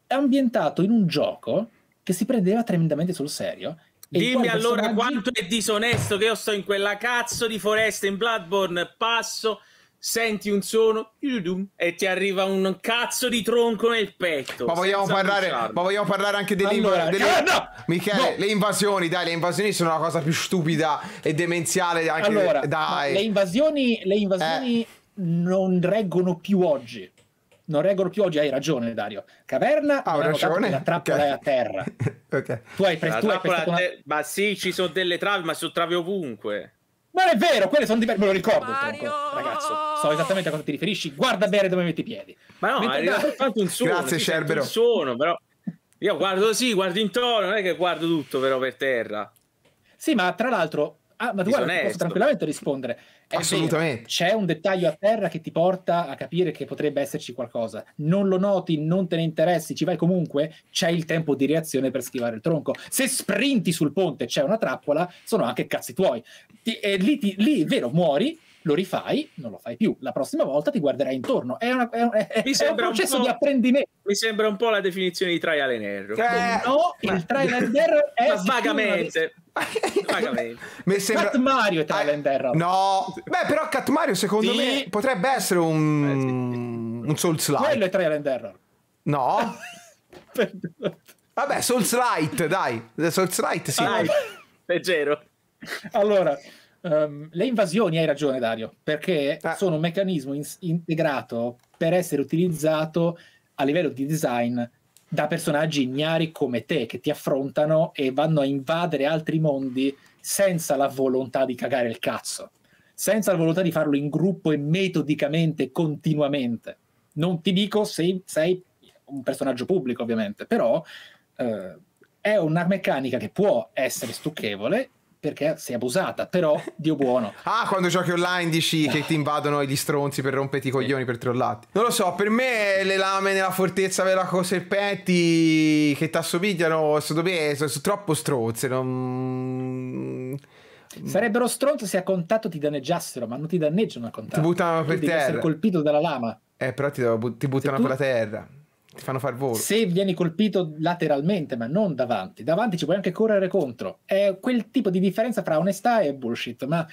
ambientato in un gioco che si prendeva tremendamente sul serio Dimmi allora personaggi... quanto è disonesto che io sto in quella cazzo di foresta in Bloodborne, passo, senti un suono e ti arriva un cazzo di tronco nel petto. Ma vogliamo, parlare, ma vogliamo parlare, anche delle, allora, delle... Eh, no! Michele, no! le invasioni, dai, le invasioni sono la cosa più stupida e demenziale anche allora, dai. Le invasioni, le invasioni eh. non reggono più oggi non reggono più oggi. Hai ragione, Dario. Caverna, ah, ragione. la trappola okay. è a terra. okay. Tu hai, pre- tu hai pescato... te- Ma sì, ci sono delle travi, ma sono travi ovunque. Ma è vero, quelle sono diverse. Me lo ricordo, Mario! ragazzo. So esattamente a cosa ti riferisci. Guarda bene dove metti i piedi. Ma no, Mentre è un suono. Grazie, Cerbero. suono, però. Io guardo sì, guardo intorno, non è che guardo tutto però per terra. Sì, ma tra l'altro, ah, ma tu guarda, posso tranquillamente rispondere. Assolutamente. Vero, c'è un dettaglio a terra che ti porta a capire che potrebbe esserci qualcosa. Non lo noti, non te ne interessi, ci vai comunque, c'è il tempo di reazione per schivare il tronco. Se sprinti sul ponte c'è una trappola, sono anche cazzi tuoi. Ti, e eh, lì, ti, lì, vero, muori, lo rifai, non lo fai più. La prossima volta ti guarderai intorno. È, una, è, un, è, è un processo un di apprendimento. Mi sembra un po' la definizione di trial and error. Cioè, eh, no, ma, il trial and error è. Ma vagamente. vagamente. sembra... Cat Mario è trial ah, and error. No, beh, però Cat Mario secondo sì. me potrebbe essere un. Eh, sì. Un Souls Light. Quello è trial and error. No. Vabbè, Souls Light, dai. Souls Light, sì. Dai, leggero. Allora, Um, le invasioni, hai ragione Dario, perché ah. sono un meccanismo in- integrato per essere utilizzato a livello di design da personaggi ignari come te che ti affrontano e vanno a invadere altri mondi senza la volontà di cagare il cazzo, senza la volontà di farlo in gruppo e metodicamente, continuamente. Non ti dico se sei un personaggio pubblico, ovviamente, però eh, è una meccanica che può essere stucchevole perché sei abusata, però Dio buono. ah, quando giochi online dici che ti invadono gli stronzi per romperti i coglioni, per trollarti. Non lo so, per me le lame nella fortezza vera velaco serpenti che ti assomigliano sono, sono, troppo stronze, non... Mm. Sarebbero stronze se a contatto ti danneggiassero, ma non ti danneggiano a contatto. Ti buttano per Quindi terra. Devi essere colpito dalla lama. Eh, però ti, ti buttano tu... per la terra ti fanno far volo. Se vieni colpito lateralmente, ma non davanti, davanti ci puoi anche correre contro. È quel tipo di differenza fra onestà e bullshit, ma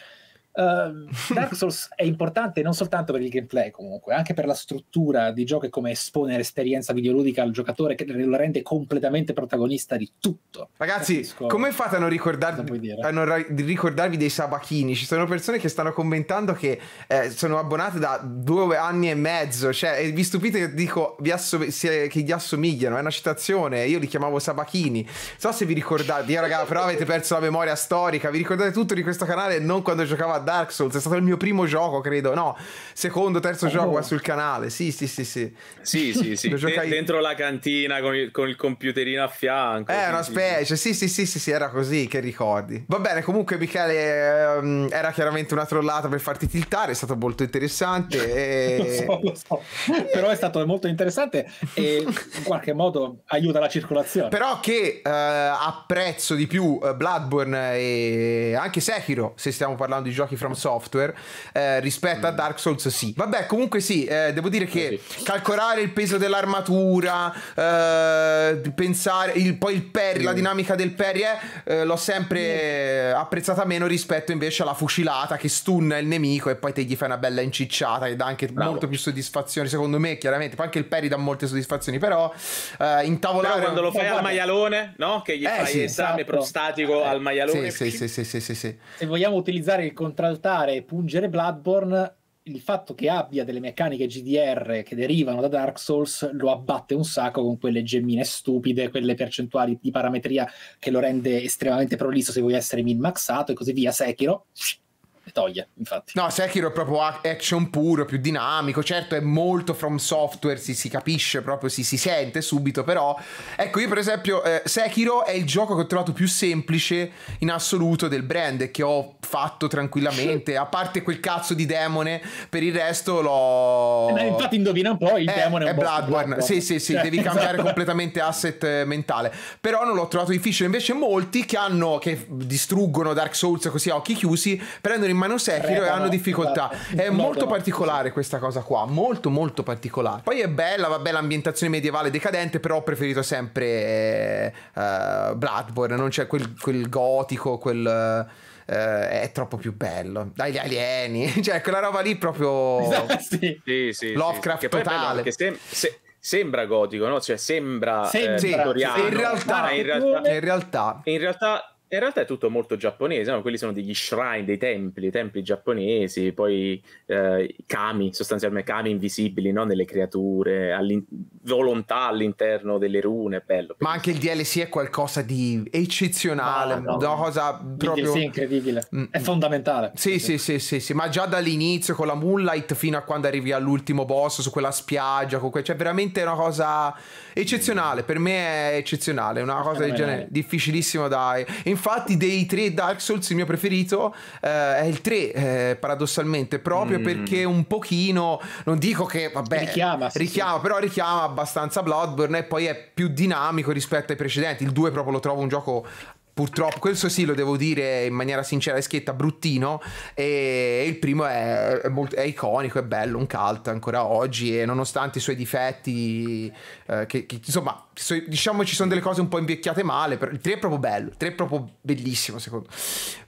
Uh, Dark Souls è importante non soltanto per il gameplay, comunque, anche per la struttura di gioco e come espone l'esperienza videoludica al giocatore che lo rende completamente protagonista di tutto. Ragazzi, Capisco come fate a non, a non, ricordarvi dei sabachini? Ci sono persone che stanno commentando che eh, sono abbonate da due anni e mezzo, cioè, e vi stupite che dico vi che gli assomigliano, è una citazione, io li chiamavo sabachini. So se vi ricordate, io raga, però avete perso la memoria storica, vi ricordate tutto di questo canale non quando giocavo a Dark Souls, è stato il mio primo gioco, credo. No, secondo, terzo oh. gioco qua sul canale. Sì, sì, sì, sì. Sì, sì, sì. giocai... Dentro la cantina con il, con il computerino a fianco. È una specie, sì, sì, sì, sì, sì, era così, che ricordi. Va bene, comunque Michele ehm, era chiaramente una trollata per farti tiltare, è stato molto interessante. E... lo so, lo so. Però è stato molto interessante e in qualche modo aiuta la circolazione. Però che eh, apprezzo di più eh, Bloodborne e anche Sekiro, se stiamo parlando di giochi giochi from software eh, rispetto mm. a Dark Souls sì vabbè comunque sì eh, devo dire che sì. calcolare il peso dell'armatura eh, pensare il, poi il parry mm. la dinamica del parry eh, l'ho sempre mm. apprezzata meno rispetto invece alla fucilata che stunna il nemico e poi te gli fai una bella incicciata che dà anche Bravo. molto più soddisfazione secondo me chiaramente poi anche il parry dà molte soddisfazioni però eh, intavolare però quando lo fai al maialone no? che gli eh, fai sì, esame esatto. prostatico al eh. maialone sì sì, sì sì sì sì sì se vogliamo utilizzare il contatto contraltare e pungere Bloodborne, il fatto che abbia delle meccaniche GDR che derivano da Dark Souls lo abbatte un sacco con quelle gemmine stupide, quelle percentuali di parametria che lo rende estremamente prolisso se vuoi essere min maxato e così via. Sekiro toglie, infatti. No, Sekiro è proprio action puro, più dinamico, certo è molto from software, si, si capisce proprio, si, si, sente subito, però ecco io per esempio eh, Sekiro è il gioco che ho trovato più semplice in assoluto del brand che ho fatto tranquillamente, a parte quel cazzo di demone, per il resto l'ho... Eh, infatti indovina un po', il è, eh, demone è, è Bloodborne. Bloodborne, sì sì sì, cioè, devi esatto. cambiare completamente asset eh, mentale, però non l'ho trovato difficile, invece molti che hanno, che distruggono Dark Souls così a occhi chiusi, prendono in mano Sekiro e hanno difficoltà. Esatto. È Blood molto rock, particolare sì. questa cosa qua, molto molto particolare. Poi è bella, vabbè, l'ambientazione medievale decadente, però ho preferito sempre eh, uh, Bloodborne, non c'è quel, quel gotico, quel... Uh, è troppo più bello. dagli alieni, cioè quella roba lì proprio. Esatto, sì, sì, sì, Lovecraft sì, sì. totale. Che sem- se- sembra gotico, no? Cioè sembra. Eh, sembra eh, sì, in realtà, in realtà. In realtà in realtà è tutto molto giapponese, no? quelli sono degli shrine, dei templi, templi giapponesi, poi eh, kami, sostanzialmente kami invisibili no? nelle creature, all'in- volontà all'interno delle rune, bello. Ma anche il DLC è qualcosa di eccezionale, ah, no. una cosa proprio... Sì, incredibile, mm. è mm. fondamentale. Sì, sì, sì, sì, sì, ma già dall'inizio con la Moonlight fino a quando arrivi all'ultimo boss su quella spiaggia, que... cioè veramente una cosa eccezionale, per me è eccezionale, una cosa del genere difficilissimo da... Infatti infatti dei tre Dark Souls il mio preferito eh, è il 3 eh, paradossalmente proprio mm. perché un pochino non dico che vabbè richiama, sì, richiama sì. però richiama abbastanza Bloodborne e poi è più dinamico rispetto ai precedenti il 2 proprio lo trovo un gioco purtroppo, questo sì lo devo dire in maniera sincera e schietta, bruttino, e il primo è, è, molto, è iconico, è bello, un cult ancora oggi e nonostante i suoi difetti, eh, che, che, insomma, so, diciamo ci sono delle cose un po' invecchiate male, però il 3 è proprio bello, il 3 è proprio bellissimo secondo me.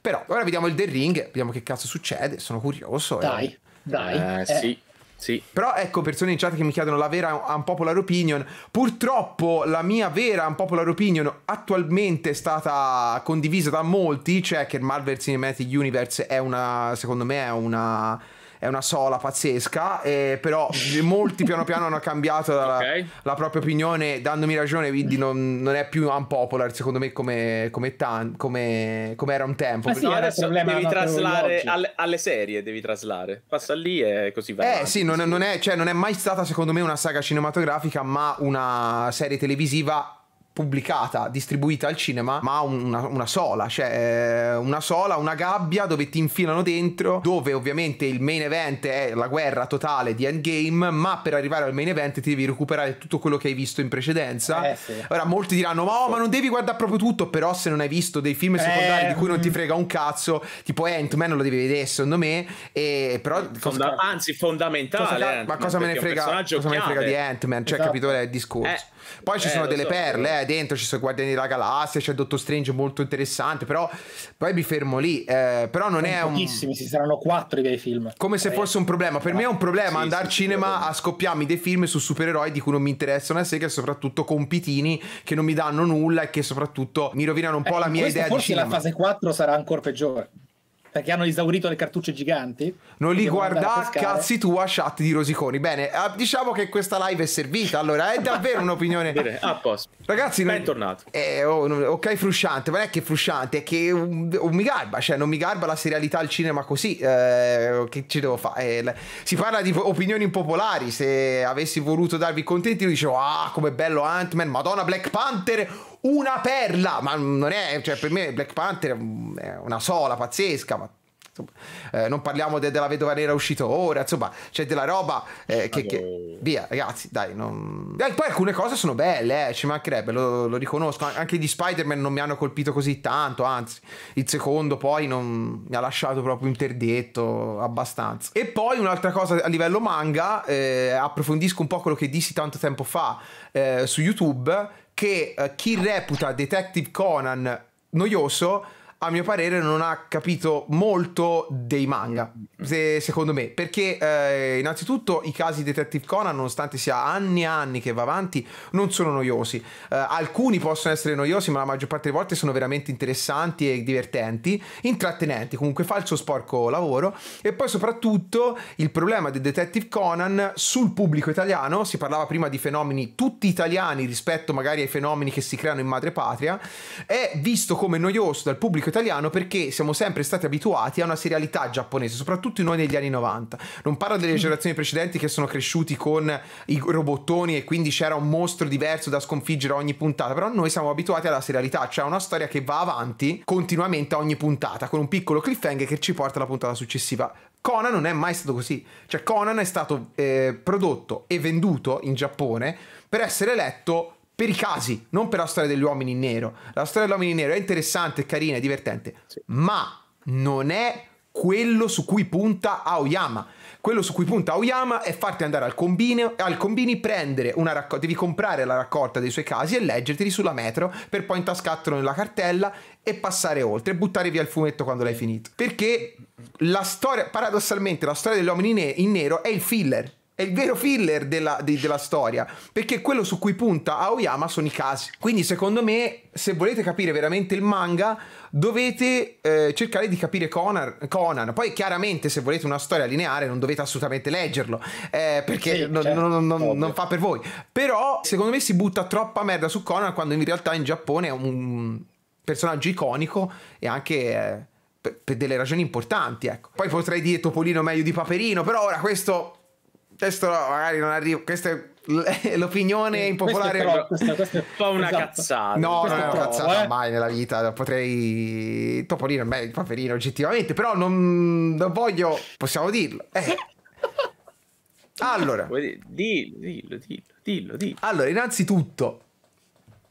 Però ora vediamo il The Ring, vediamo che cazzo succede, sono curioso. Eh. Dai, e... dai. Eh, eh. Sì. Sì. Però ecco persone in chat che mi chiedono la vera unpopular opinion. Purtroppo la mia vera unpopular opinion attualmente è stata condivisa da molti, cioè che Marvel Cinematic Universe è una, secondo me è una è una sola pazzesca, eh, però molti piano piano hanno cambiato la, okay. la, propria opinione dandomi ragione, quindi non, non è più unpopular secondo me come, come, tan, come, come era un tempo. Ma eh sì, no, adesso devi traslare alle, alle, serie, devi traslare, passa lì e così va. Eh avanti, sì, non, non, è, cioè, non è mai stata secondo me una saga cinematografica, ma una serie televisiva pubblicata, distribuita al cinema, ma una, una, sola, cioè eh, una sola, una gabbia dove ti infilano dentro, dove ovviamente il main event è la guerra totale di Endgame, ma per arrivare al main event ti devi recuperare tutto quello che hai visto in precedenza. Eh, sì. Ora molti diranno "Ma oh, ma non devi guardare proprio tutto", però se non hai visto dei film eh, secondari eh, di cui non ti mm. frega un cazzo, tipo Ant-Man non lo devi vedere secondo me e però eh, Fonda- anzi fondamentale cosa, ma cosa me ne frega cosa me ne frega di Ant-Man, cioè esatto. capito è il discorso. Eh. Poi ci eh, sono delle so, perle, eh, dentro ci sono i Guardiani della Galassia, c'è Dottor Strange molto interessante, però poi mi fermo lì. Eh, però non è un... Pochissimi, ci saranno quattro i bei film. Come se eh, fosse un problema. Per no. me è un problema sì, andare al sì, cinema a scoppiarmi dei film su supereroi di cui non mi interessano a sé, che soprattutto compitini che non mi danno nulla e che soprattutto mi rovinano un po' eh, la mia idea di cinema. Forse la fase 4 sarà ancora peggiore. Perché hanno esaurito le cartucce giganti. Non li guarda, cazzi tu a chat di Rosiconi. Bene, eh, diciamo che questa live è servita. Allora, è davvero un'opinione. Bene, a posto. Ragazzi, ben noi... tornato. Eh, oh, ok, frusciante, ma non è che frusciante, è che um, mi garba, cioè non mi garba la serialità al cinema così. Eh, che ci devo fare? Eh, si parla di opinioni impopolari. Se avessi voluto darvi contenti, io dicevo, ah, come bello Ant-Man, Madonna Black Panther una perla, ma non è, cioè per me Black Panther è una sola pazzesca, ma insomma, eh, non parliamo de- della vedova nera uscita ora, insomma, c'è della roba eh, che, che, Via, ragazzi, dai, non... dai, poi alcune cose sono belle, eh, ci mancherebbe, lo, lo, riconosco, anche di Spider-Man non mi hanno colpito così tanto, anzi, il secondo poi non... mi ha lasciato proprio interdetto abbastanza. E poi un'altra cosa a livello manga, eh, approfondisco un po' quello che dissi tanto tempo fa eh, su YouTube, che eh, chi reputa Detective Conan noioso a mio parere non ha capito molto dei manga, se, secondo me, perché eh, innanzitutto i casi Detective Conan, nonostante sia anni e anni che va avanti, non sono noiosi. Eh, alcuni possono essere noiosi, ma la maggior parte delle volte sono veramente interessanti e divertenti, intrattenenti, comunque fa il suo sporco lavoro. E poi soprattutto il problema di Detective Conan sul pubblico italiano, si parlava prima di fenomeni tutti italiani rispetto magari ai fenomeni che si creano in madrepatria, è visto come noioso dal pubblico italiano perché siamo sempre stati abituati a una serialità giapponese, soprattutto noi negli anni 90. Non parlo delle mm. generazioni precedenti che sono cresciuti con i robottoni e quindi c'era un mostro diverso da sconfiggere ogni puntata, però noi siamo abituati alla serialità, cioè una storia che va avanti continuamente a ogni puntata con un piccolo cliffhanger che ci porta alla puntata successiva. Conan non è mai stato così, cioè Conan è stato eh, prodotto e venduto in Giappone per essere letto per i casi, non per la storia degli uomini in nero. La storia degli uomini in nero è interessante, è carina, è divertente, sì. ma non è quello su cui punta Aoyama. Quello su cui punta Aoyama è farti andare al combini, al combini prendere una raccolta, devi comprare la raccolta dei suoi casi e leggerteli sulla metro per poi intascartelo nella cartella e passare oltre e buttare via il fumetto quando l'hai finito. Perché la storia, paradossalmente, la storia degli uomini in nero è il filler è il vero filler della, de, della, storia, perché quello su cui punta Aoyama sono i casi. Quindi secondo me, se volete capire veramente il manga, dovete eh, cercare di capire Conan, Conan, Poi chiaramente se volete una storia lineare non dovete assolutamente leggerlo, eh, perché sì, non, certo, non, non, non, fa per voi. Però secondo me si butta troppa merda su Conan quando in realtà in Giappone è un personaggio iconico e anche... Eh, per, per delle ragioni importanti, ecco. Poi potrei dire Topolino meglio di Paperino, però ora questo testo magari non arriva, questa è l'opinione impopolare questo è, però, questo, questo è un po' una esatto. cazzata no questo non è una però, cazzata eh? mai nella vita potrei Topolino beh, il paperino oggettivamente però non, non voglio possiamo dirlo eh. allora dillo, dillo dillo dillo dillo allora innanzitutto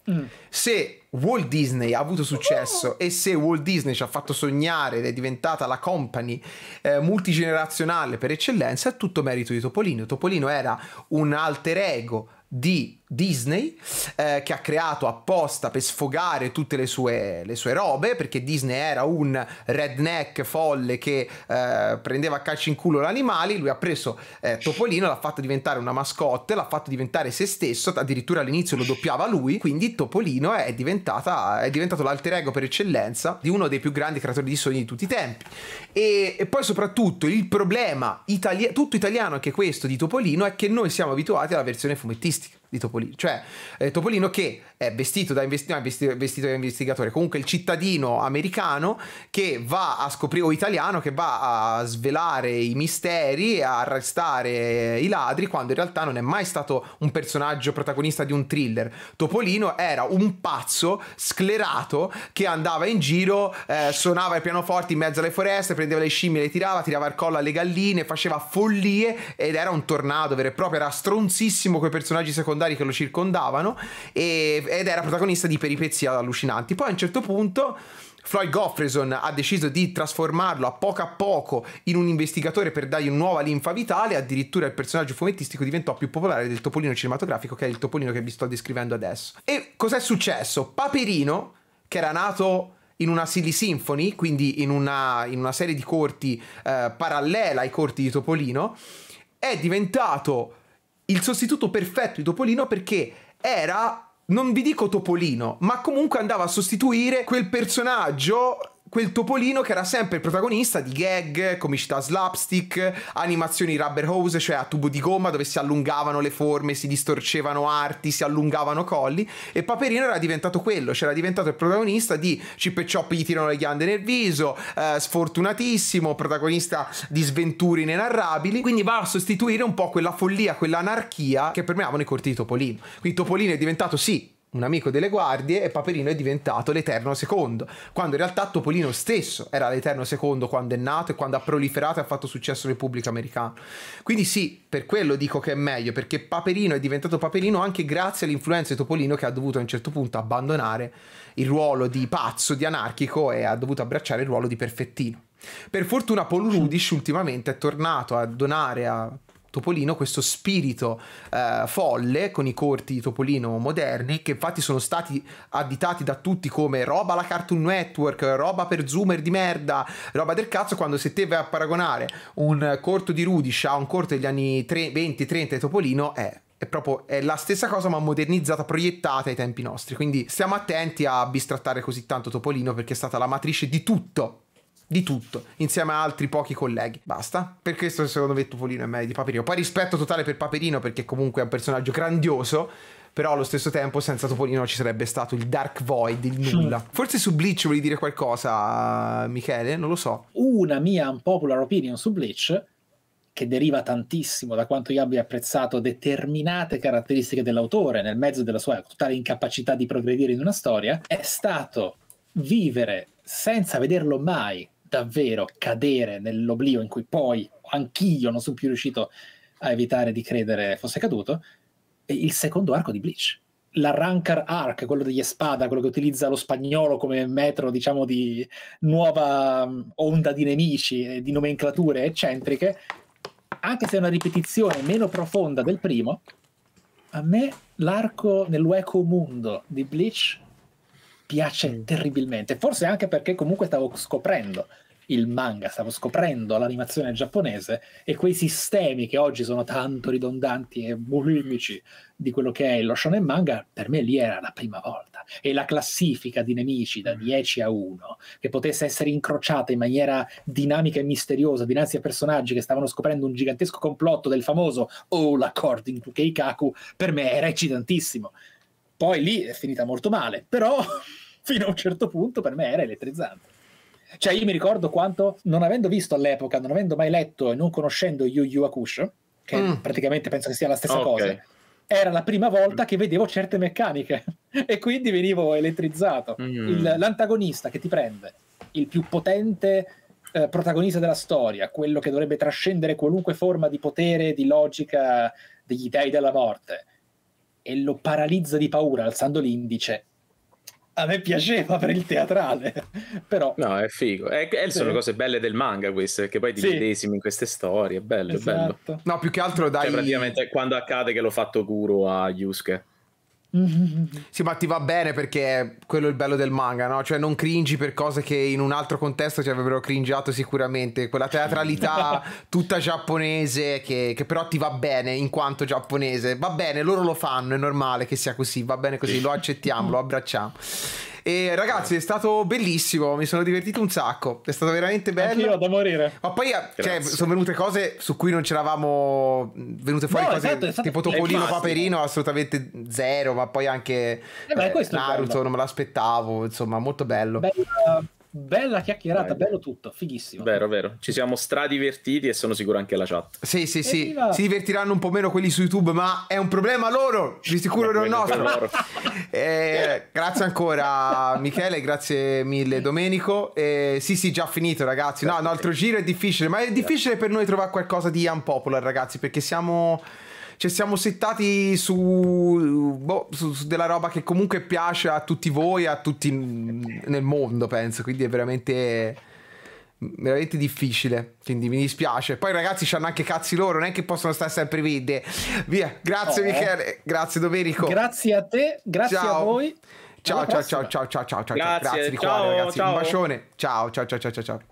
mm. se Walt Disney ha avuto oh. successo e se Walt Disney ci ha fatto sognare ed è diventata la company eh, multigenerazionale per eccellenza, è tutto merito di Topolino. Topolino era un alter ego di Disney eh, che ha creato apposta per sfogare tutte le sue, le sue, robe perché Disney era un redneck folle che eh, prendeva a calcio in culo gli animali lui ha preso eh, Topolino l'ha fatto diventare una mascotte l'ha fatto diventare se stesso addirittura all'inizio lo doppiava lui quindi Topolino è, è diventato l'alter ego per eccellenza di uno dei più grandi creatori di sogni di tutti i tempi e, e poi soprattutto il problema itali tutto italiano anche questo di Topolino è che noi siamo abituati alla versione fumettistica di Topolino, cioè eh, Topolino che è vestito da, investi- no, vestito, vestito da, investigatore, comunque il cittadino americano che va a scoprire, o italiano che va a svelare i misteri, a arrestare i ladri, quando in realtà non è mai stato un personaggio protagonista di un thriller. Topolino era un pazzo sclerato che andava in giro, eh, suonava i pianoforti in mezzo alle foreste, prendeva le scimmie, le tirava, tirava il collo alle galline, faceva follie ed era un tornado vero e proprio, era stronzissimo con i personaggi secondari secondari che lo circondavano e, ed era protagonista di peripezie allucinanti. Poi a un certo punto... Floyd Goffreson ha deciso di trasformarlo a poco a poco in un investigatore per dargli una nuova linfa vitale, addirittura il personaggio fumettistico diventò più popolare del topolino cinematografico che è il topolino che vi sto descrivendo adesso. E cos'è successo? Paperino, che era nato in una Silly Symphony, quindi in una, in una serie di corti eh, parallela ai corti di Topolino, è diventato il sostituto perfetto di Topolino perché era non vi dico Topolino, ma comunque andava a sostituire quel personaggio quel topolino che era sempre il protagonista di gag, comicità slapstick, animazioni rubber hose, cioè a tubo di gomma dove si allungavano le forme, si distorcevano arti, si allungavano colli e Paperino era diventato quello, cioè era diventato il protagonista di Chip e Chop gli tirano le ghiande nel viso, eh, sfortunatissimo, protagonista di sventure inenarrabili, quindi va a sostituire un po' quella follia, quell'anarchia che permeavano i corti di Topolino. Quindi Topolino è diventato sì un amico delle guardie e Paperino è diventato l'Eterno Secondo, quando in realtà Topolino stesso era l'Eterno Secondo quando è nato e quando ha proliferato e ha fatto successo nel pubblico americano. Quindi sì, per quello dico che è meglio, perché Paperino è diventato Paperino anche grazie all'influenza di Topolino che ha dovuto a un certo punto abbandonare il ruolo di pazzo, di anarchico e ha dovuto abbracciare il ruolo di perfettino. Per fortuna Paul Rudish ultimamente è tornato a donare a Topolino questo spirito eh, folle con i corti di Topolino moderni che infatti sono stati additati da tutti come roba alla Cartoon Network, roba per zoomer di merda, roba del cazzo quando se te vai a paragonare un corto di Rudish a un corto degli anni 20-30 di Topolino è... è proprio è la stessa cosa ma modernizzata, proiettata ai tempi nostri. Quindi stiamo attenti a bistrattare così tanto Topolino perché è stata la matrice di tutto di tutto, insieme a altri pochi colleghi. Basta. Per questo secondo me Topolino è meglio di Paperino. Poi rispetto totale per Paperino perché comunque è un personaggio grandioso, però allo stesso tempo senza Topolino ci sarebbe stato il Dark Void, il nulla. Forse su Bleach vuoi dire qualcosa, Michele? Non lo so. Una mia unpopular opinion su Bleach che deriva tantissimo da quanto io abbia apprezzato determinate caratteristiche dell'autore nel mezzo della sua totale incapacità di progredire in una storia, è stato vivere senza vederlo mai davvero cadere nell'oblio in cui poi anch'io non sono più riuscito a evitare di credere fosse caduto, il secondo arco di Bleach. L'Arrancar Arc, quello degli Espada, quello che utilizza lo spagnolo come metro, diciamo, di nuova mm, onda di nemici, di nomenclature eccentriche, anche se è una ripetizione meno profonda del primo, a me l'arco nell'Eco Mundo di Bleach piace mm. terribilmente, forse anche perché comunque stavo scoprendo il manga, stavo scoprendo l'animazione giapponese e quei sistemi che oggi sono tanto ridondanti e bulimici di quello che è lo shonen manga, per me lì era la prima volta. E la classifica di nemici da 10 mm. a 1, che potesse essere incrociata in maniera dinamica e misteriosa dinanzi a personaggi che stavano scoprendo un gigantesco complotto del famoso All According to Keikaku, per me era eccitantissimo. Poi lì è finita molto male, però fino a un certo punto per me era elettrizzante. Cioè, io mi ricordo quanto, non avendo visto all'epoca, non avendo mai letto e non conoscendo Yu Yu Akush, che mm. praticamente penso che sia la stessa okay. cosa, era la prima volta che vedevo certe meccaniche e quindi venivo elettrizzato. Mm. Il, l'antagonista che ti prende, il più potente eh, protagonista della storia, quello che dovrebbe trascendere qualunque forma di potere, di logica degli dei della morte, e lo paralizza di paura alzando l'indice a me piaceva per il teatrale, però... No, è figo. E, e sono cose belle del manga queste, che poi ti sì. in queste storie, è bello, esatto. bello. No, più che altro cioè, dai... Cioè, praticamente quando accade che l'ho fatto Guru a Yusuke. Sì, ma ti va bene perché è quello il bello del manga, no? Cioè non cringi per cose che in un altro contesto ci avrebbero cringiato sicuramente. Quella teatralità tutta giapponese che, che, però ti va bene in quanto giapponese. Va bene, loro lo fanno, è normale che sia così, va bene così, lo accettiamo, lo abbracciamo. E ragazzi, è stato bellissimo, mi sono divertito un sacco. È stato veramente bello. Anch'io da morire. Ma poi eh, cioè, sono venute cose su cui non c'eravamo venute fuori no, cose esatto, esatto. tipo Topolino Paperino, assolutamente zero, ma poi anche eh beh, eh, Naruto, non me l'aspettavo, insomma, molto bello. Bella Bella chiacchierata, bello tutto, fighissimo. Vero, vero. Ci siamo stradivertiti e sono sicuro anche la chat. Sì, sì, sì. Evviva! Si divertiranno un po' meno quelli su YouTube, ma è un problema loro, di sicuro non nostro. eh, grazie ancora Michele, grazie mille Domenico. Eh, sì, sì, già finito ragazzi. No, un altro giro è difficile, ma è difficile per noi trovare qualcosa di unpopular ragazzi, perché siamo... Ci siamo settati su, boh, su, su, della roba che comunque piace a tutti voi, a tutti n- nel mondo, penso. Quindi è veramente veramente difficile. Quindi mi dispiace. Poi, ragazzi, c'hanno anche cazzi loro, non è che possono stare sempre vide. Via, grazie, oh. Michele. Grazie, Domenico. Grazie a te, grazie ciao. a voi. Ciao, ciao, ciao, ciao, ciao, ciao, ciao, grazie, grazie di ciao, cuore, ragazzi. Ciao. Un bacione. Ciao, ciao, ciao, ciao, ciao.